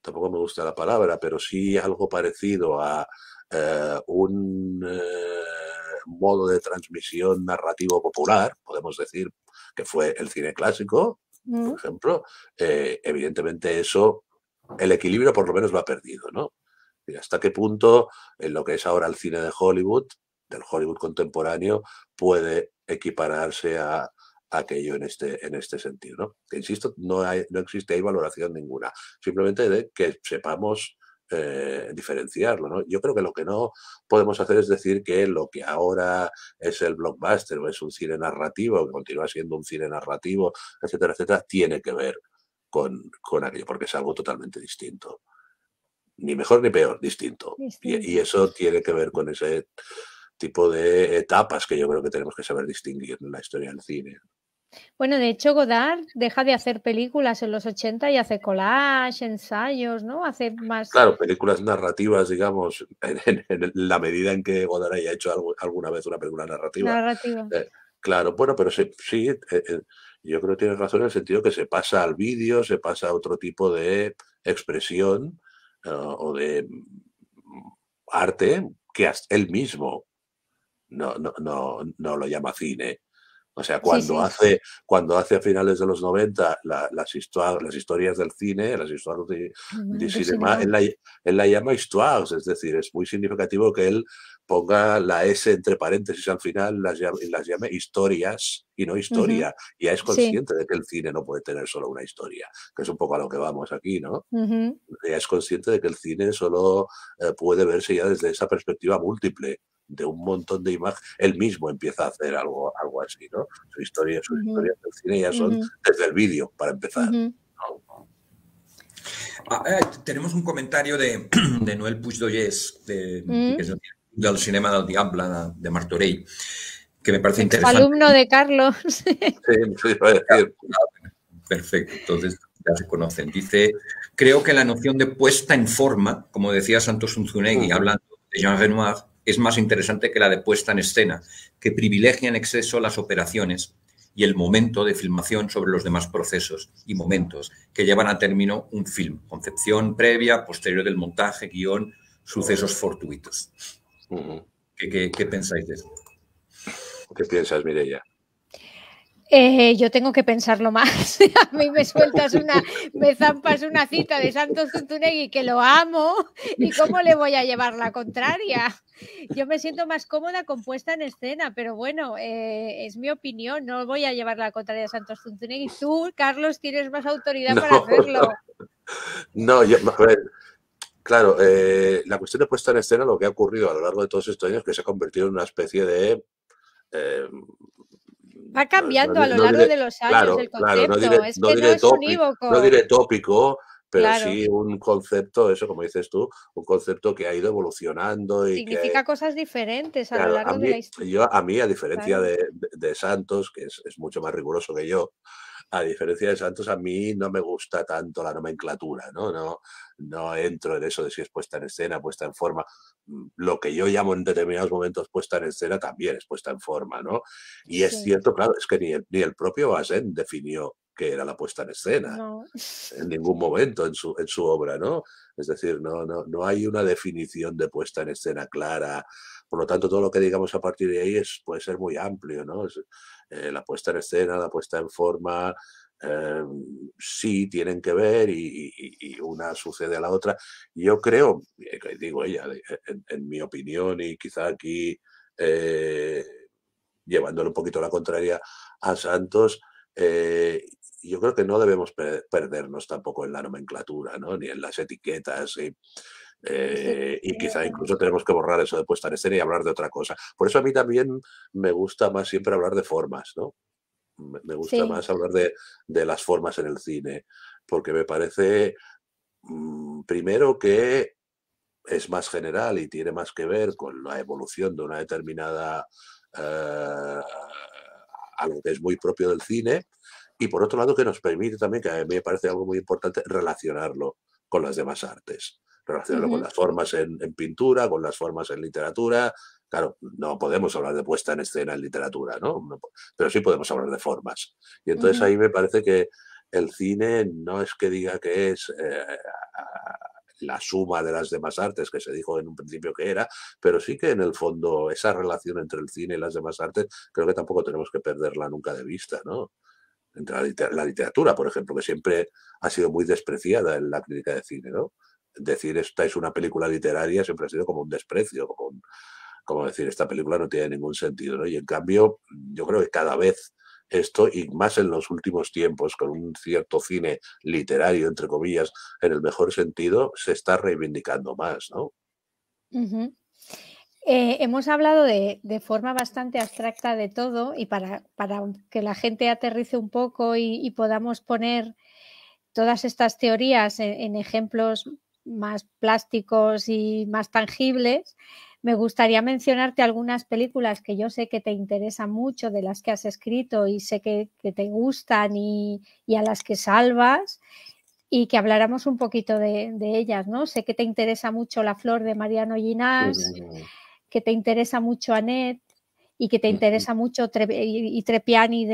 tampoco me gusta la palabra, pero sí algo parecido a eh, un eh, modo de transmisión narrativo popular, podemos decir que fue el cine clásico, por mm. ejemplo, eh, evidentemente eso, el equilibrio por lo menos lo ha perdido, ¿no? hasta qué punto en lo que es ahora el cine de Hollywood, del Hollywood contemporáneo, puede equipararse a, aquello en este, en este sentido. insisto, no, no existe ahí valoración ninguna, simplemente de que sepamos eh, diferenciarlo. Yo creo que lo que no podemos hacer es decir que lo que ahora es el blockbuster o es un cine narrativo, que continúa siendo un cine narrativo, etcétera, etcétera, tiene que ver con, aquello, porque es algo totalmente distinto. Ni mejor ni peor, distinto. y eso tiene que ver con ese tipo de etapas que yo creo que tenemos que saber distinguir en la historia del cine. Bueno, de hecho, Godard deja de hacer películas en los 80 y hace collage, ensayos, ¿no? Hace más. Claro, películas narrativas, digamos, en, la medida en que Godard haya hecho alguna vez una película narrativa. Eh, claro, bueno, pero sí, eh, eh, yo creo que tienes razón en el sentido que se pasa al vídeo, se pasa a otro tipo de expresión o de mm, arte que él mismo no, no, no, lo llama cine. O sea, cuando, Hace, cuando hace a finales de los 90 las, las historias del cine, las historias de, cinema, él la, él la, llama histoires, es decir, es muy significativo que él ponga la S entre paréntesis al final las, las llame historias y no historia. Ya es consciente de que el cine no puede tener solo una historia, que es un poco a lo que vamos aquí, ¿no? Ya es consciente de que el cine solo eh, puede verse ya desde esa perspectiva múltiple de un montón de imágenes, él mismo empieza a hacer algo, algo así, ¿no? Su historia, sus historias del cine ya son desde el vídeo, para empezar. Ah, eh, tenemos un comentario de, de Noel Puigdoyés, de, mm. del cinema del Diablo, de Martorell, que me parece interesante. Alumno de Carlos. sí, sí Perfecto, entonces ya se conocen. Dice, creo que la noción de puesta en forma, como decía Santos Unzunegui, hablando de Jean Renoir, es más interesante que la de puesta en escena, que privilegia en exceso las operaciones y el momento de filmación sobre los demás procesos y momentos que llevan a término un film, concepción previa, posterior del montaje, guión, sucesos fortuitos. ¿Qué, qué pensáis de eso? ¿Qué piensas, Mireia? Eh, yo tengo que pensarlo más. a mí me sueltas una, me zampas una cita de Santos Zuntunegui que lo amo y cómo le voy a llevar la contraria. Yo me siento más cómoda con puesta en escena, pero bueno, eh, es mi opinión. No voy a llevar la contraria a Santos Zuntunegui. Tú, Carlos, tienes más autoridad para hacerlo. No, a ver. Claro, eh, la cuestión de puesta en escena, lo que ha ocurrido a lo largo de todos estos años, que se ha convertido en una especie de Va cambiando a lo largo de los años el concepto. no diré, es que no es tópico, pero sí un concepto, eso como dices tú, un concepto que ha ido evolucionando. Y Significa cosas diferentes a lo largo de la historia. Yo, a mí, a diferencia de, Santos, que es, mucho más riguroso que yo, a diferencia de Santos, a mí no me gusta tanto la nomenclatura, ¿no? No, no entro en eso de si es puesta en escena, puesta en forma. Mm, lo que yo llamo en determinados momentos puesta en escena también es puesta en forma, ¿no? Y es cierto, claro, es que ni el, ni el propio Basen definió que era la puesta en escena en ningún momento en su, en su obra, ¿no? Es decir, no, no, no hay una definición de puesta en escena clara por lo tanto, todo lo que digamos a partir de ahí es, puede ser muy amplio, ¿no? Eh, la puesta en escena, la puesta en forma, em, sí tienen que ver y, una sucede a la otra. Yo creo, eh, digo ella, eh, en, mi opinión y quizá aquí llevándole un poquito la contraria a Santos, yo creo que no debemos perdernos tampoco en la nomenclatura, ¿no? ni en las etiquetas. Y, este eh, y quizá eh. incluso tenemos que borrar eso de puesta en escena y hablar de otra cosa. Por eso a mí también me gusta más siempre hablar de formas, ¿no? Me gusta más hablar de, las formas en el cine, porque me parece, mm, primero, que es más general y tiene más que ver con la evolución de una determinada... Eh, algo que es muy propio del cine, y por otro lado que nos permite también, que a mí me parece algo muy importante, relacionarlo con las demás artes. Relacionarlo con las formas en, pintura, con las formas en literatura. Claro, no podemos hablar de puesta en escena en literatura, ¿no? pero sí podemos hablar de formas. Y entonces ahí me parece que el cine no es que diga que es eh, la suma de las demás artes, que se dijo en un principio que era, pero sí que en el fondo esa relación entre el cine y las demás artes creo que tampoco tenemos que perderla nunca de vista, ¿no? entre la, literatura, por ejemplo, que siempre ha sido muy despreciada en la crítica de cine, ¿no? Decir esta es una película literaria siempre ha sido como un desprecio, como, decir esta película no tiene ningún sentido, ¿no? Y en cambio, yo creo que cada vez esto, y más en los últimos tiempos, con un cierto cine literario, entre comillas, en el mejor sentido, se está reivindicando más, ¿no? Eh, hemos hablado de, forma bastante abstracta de todo y para, que la gente aterrice un poco y, podamos poner todas estas teorías en, ejemplos más plásticos y más tangibles, me gustaría mencionarte algunas películas que yo sé que te interesan mucho, de las que has escrito y sé que, te gustan y, a las que salvas y que habláramos un poquito de, ellas, ¿no? Sé que te interesa mucho La Flor de Mariano Ginás que te interesa mucho Anet y que te interesa mucho y Trepiani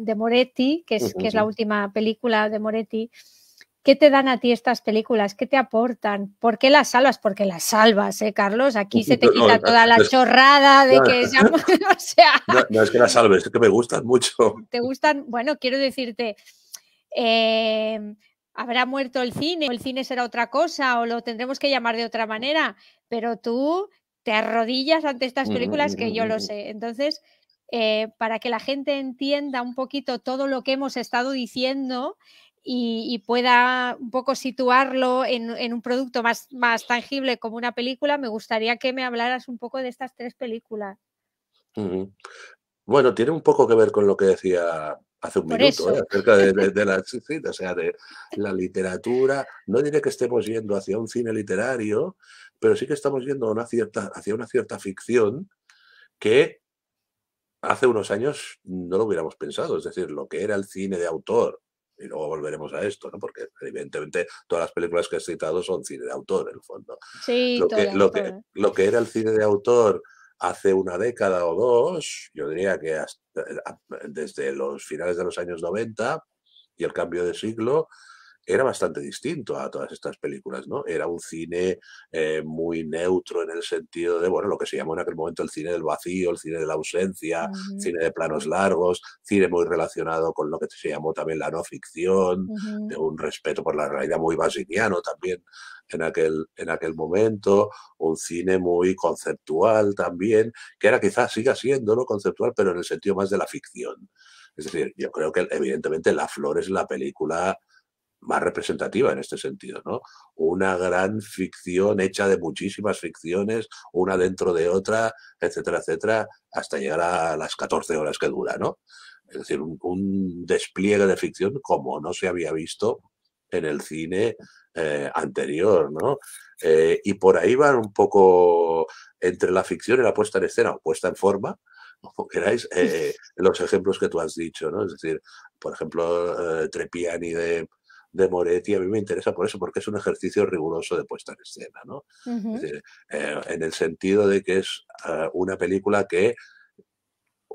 de, Moretti, que es, que es la última película de Moretti. ¿Qué te dan a ti estas películas? ¿Qué te aportan? ¿Por qué las salvas? Porque las salvas, ¿eh, Carlos? Aquí se te quita toda la chorrada de que... no, es que las salves, es que me gustan mucho. Te gustan, bueno, quiero decirte, eh, habrá muerto el cine, o el cine será otra cosa, o lo tendremos que llamar de otra manera, pero tú te arrodillas ante estas películas que yo lo sé. Entonces, eh, para que la gente entienda un poquito todo lo que hemos estado diciendo y, pueda un poco situarlo en, un producto más, tangible como una película, me gustaría que me hablaras un poco de estas tres películas. Bueno, tiene un poco que ver con lo que decía hace un minuto, ¿eh? acerca de, la, o sea, de la literatura. No diré que estemos yendo hacia un cine literario, pero sí que estamos yendo una cierta, hacia una cierta ficción que hace unos años no lo hubiéramos pensado. Es decir, lo que era el cine de autor, y luego volveremos a esto, porque evidentemente todas las películas que he citado son cine de autor, en el fondo. lo, que, lo, que, lo que era el cine de autor hace una década o dos, yo diría que eh, desde los finales de los años 90 y el cambio de siglo, era bastante distinto a todas estas películas, ¿no? Era un cine eh, muy neutro en el sentido de, bueno, lo que se llamó en aquel momento el cine del vacío, el cine de la ausencia, cine de planos largos, cine muy relacionado con lo que se llamó también la no ficción, de un respeto por la realidad muy basiniano también en aquel, en aquel momento, un cine muy conceptual también, que era quizás siga siendo lo conceptual, pero en el sentido más de la ficción. Es decir, yo creo que evidentemente La Flor es la película más representativa en este sentido, ¿no? Una gran ficción hecha de muchísimas ficciones, una dentro de otra, etcétera, etcétera, hasta llegar a las 14 horas que dura, ¿no? Es decir, un, despliegue de ficción como no se había visto en el cine eh, anterior, ¿no? Eh, y por ahí van un poco entre la ficción y la puesta en escena o puesta en forma, como queráis, eh, los ejemplos que tú has dicho, ¿no? Es decir, por ejemplo, Trepiani de, de Moretti a mí me interesa por eso, porque es un ejercicio riguroso de puesta en escena, ¿no? Eh, en el sentido de que es eh, una película que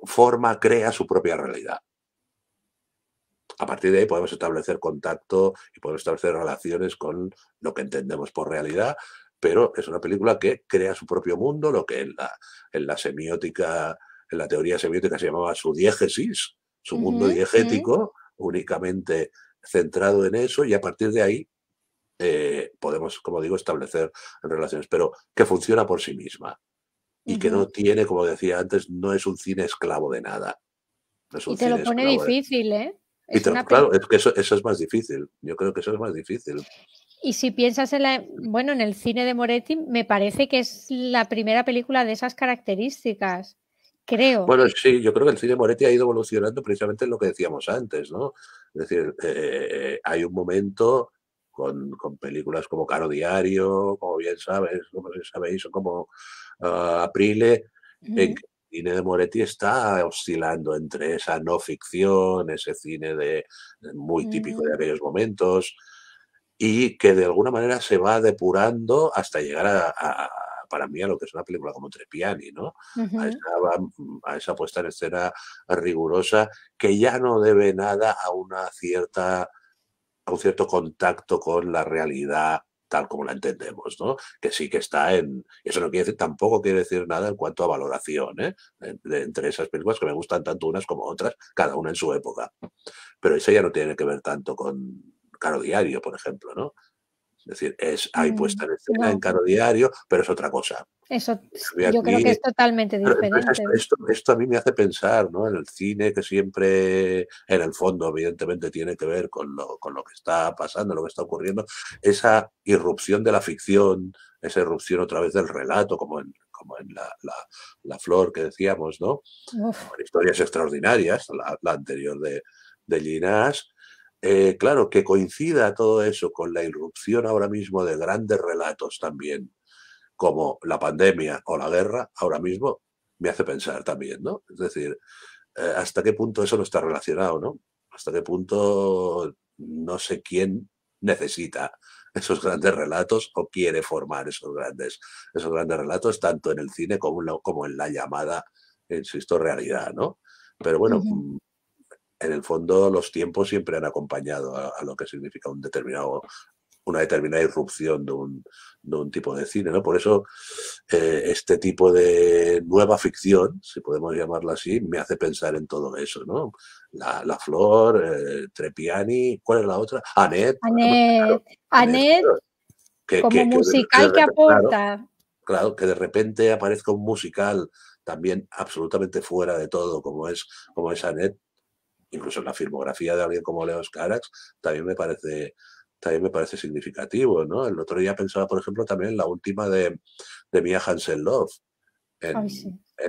forma, crea su propia realidad. A partir de ahí podemos establecer contacto y podemos establecer relaciones con lo que entendemos por realidad, pero es una película que crea su propio mundo, lo que en la, en la semiótica, en la teoría semiótica se llamaba su diégesis, su mundo diegético, únicamente centrado en eso y a partir de ahí eh, podemos, como digo, establecer relaciones, pero que funciona por sí misma y que no tiene, como decía antes, no es un cine esclavo de nada. y te lo pone difícil, ¿eh? Claro, es eso, es más difícil, yo creo que eso es más difícil. Y si piensas en la, bueno, en el cine de Moretti, me parece que es la primera película de esas características creo. Bueno, sí, yo creo que el cine Moretti ha ido evolucionando precisamente en lo que decíamos antes, ¿no? Es decir, eh, eh, eh, hay un momento con, películas como Caro Diario, como bien sabes, como sabéis, como ah, Aprile, en que el cine de Moretti está oscilando entre esa no ficción, ese cine de, muy típico de mm. aquellos momentos, y que de alguna manera se va depurando hasta llegar a, para mí a lo que es una película como Trepiani, ¿no? Mm, a, esa, puesta en escena rigurosa que ya no debe nada a una cierta a un cierto contacto con la realidad tal como la entendemos, ¿no? Que sí que está en. Eso no quiere decir, tampoco quiere decir nada en cuanto a valoración, ¿eh? Entre esas películas que me gustan tanto unas como otras, cada una en su época. Pero eso ya no tiene que ver tanto con Caro Diario, por ejemplo, ¿no? Es decir, es, hay mm, puesta en escena en Caro Diario, pero es otra cosa. Eso yo creo que es totalmente diferente. Esto, a mí me hace pensar ¿no? en el cine, que siempre, en el fondo, evidentemente, tiene que ver con lo, que está pasando, lo que está ocurriendo. Esa irrupción de la ficción, esa irrupción otra vez del relato, como en, como en la, flor que decíamos, ¿no? historias extraordinarias, la, anterior de, de eh, claro, que coincida todo eso con la irrupción ahora mismo de grandes relatos también, como la pandemia o la guerra, ahora mismo me hace pensar también, ¿no? Es decir, eh, hasta qué punto eso no está relacionado, ¿no? Hasta qué punto no sé quién necesita esos grandes relatos o quiere formar esos grandes, esos grandes relatos, tanto en el cine como en la, como en la llamada, insisto, realidad, ¿no? Pero bueno, en el fondo los tiempos siempre han acompañado a, lo que significa un determinado una determinada irrupción de un, tipo de cine. ¿no? Por eso eh, este tipo de nueva ficción, si podemos llamarla así, me hace pensar en todo eso. La, Flor, eh, Trepiani, ¿cuál es la otra? Anet. Anet, Anet, como musical que, aporta. Claro, que de repente aparezca un musical también absolutamente fuera de todo, como es, como es Anet, incluso en la filmografía de alguien como Leos Carax también me parece también me parece significativo, ¿no? El otro día pensaba, por ejemplo, también en la última de, de Mia Hansen Love, en,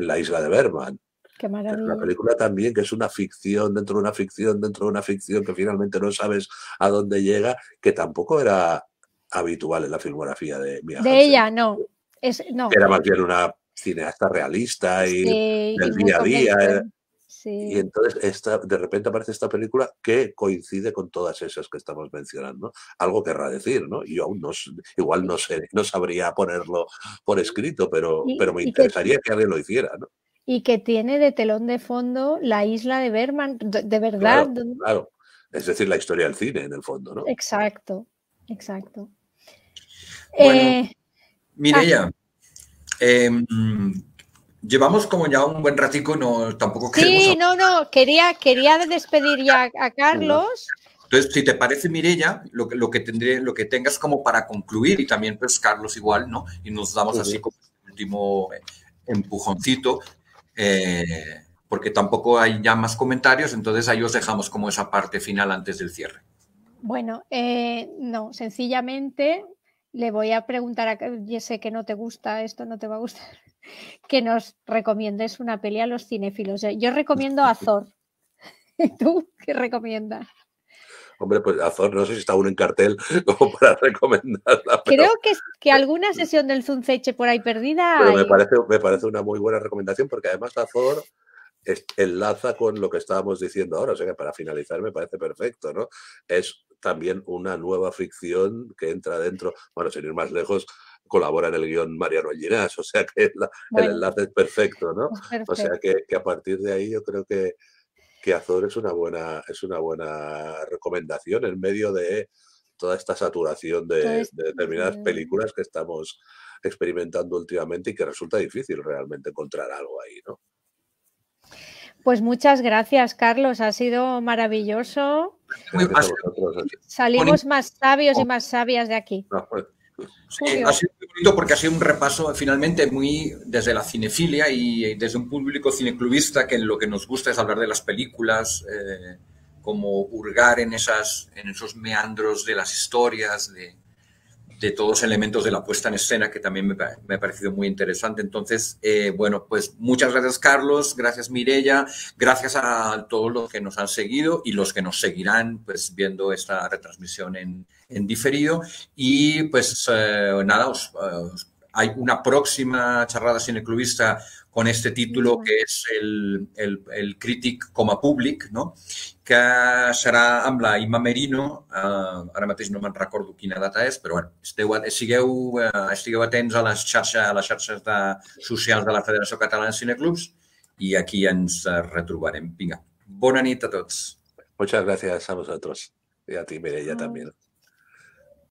la isla de Berman, Qué maravilla. La película también, que es una ficción dentro de una ficción, dentro de una ficción que finalmente no sabes a dónde llega, que tampoco era habitual en la filmografía de Mia De ella, no. no. Era más bien una cineasta realista y del día a día. Y entonces esta, de repente aparece esta película que coincide con todas esas que estamos mencionando. Algo querrá decir, ¿no? Yo aún no, igual no sé, no sabría ponerlo por escrito, pero, pero me interesaría que, alguien lo hiciera, ¿no? Y que tiene de telón de fondo la isla de Berman, de, verdad. Claro, es decir, la historia del cine en el fondo, ¿no? Exacto, exacto. Bueno, eh, ah. em, Llevamos como ya un buen ratico no tampoco sí, no, no, quería, quería despedir ya a Carlos. Entonces, si te parece, Mirella, lo, lo que tendré, lo que tengas como para concluir, y también pues Carlos igual, ¿no? Y nos damos así como el último eh, empujoncito, eh, porque tampoco hay ya más comentarios, entonces ahí os dejamos como esa parte final antes del cierre. Bueno, eh, no, sencillamente le voy a preguntar, a, yo sé que no te gusta, esto no te va a gustar, que nos recomiendes una peli a los cinéfilos. Yo recomiendo Azor. ¿Y tú qué recomiendas? Hombre, pues Azor, no sé si está aún en cartel como para recomendarla. Creo que, que, alguna sesión del Zunceche por ahí perdida. Pero me, parece, me parece una muy buena recomendación porque además Azor enlaza con lo que estábamos diciendo ahora, o sea que para finalizar me parece perfecto, ¿no? Es también una nueva ficción que entra dentro, bueno, sin ir más lejos, colabora en el guión Mariano Linas, o sea que el enlace es perfecto, ¿no? O sea que, a partir de ahí yo creo que, que Azor es una, buena, es una buena recomendación en medio de toda esta saturación de determinadas películas que estamos experimentando últimamente y que resulta difícil realmente encontrar algo ahí, ¿no? Pues muchas gracias, Carlos. Ha sido maravilloso. Salimos más sabios y oh. más sabias de aquí. Eh, ha sido bonito porque ha sido un repaso finalmente muy desde la cinefilia y desde un público cineclubista que lo que nos gusta es hablar de las películas, eh, como hurgar en, esas, en esos meandros de las historias, de, de todos elementos de la puesta en escena, que también me, me ha parecido muy interesante. Entonces, eh, bueno, pues muchas gracias Carlos, gracias Mirella, gracias a todos los que nos han seguido y los que nos seguirán pues viendo esta retransmisión en, en diferido. Y pues eh, nada, os, eh, os hay una próxima charrada cineclubista con este título que és el, el, el Critic Coma Public, no? que serà amb la Imma Merino, uh, ara mateix no me'n recordo quina data és, però bueno, esteu, sigueu, uh, estigueu atents a les, xarxes, a les xarxes de, socials de la Federació Catalana de Cineclubs i aquí ens eh, retrobarem. Vinga, bona nit a tots. Muchas gracias a vosotros y a ti, Mireia, también.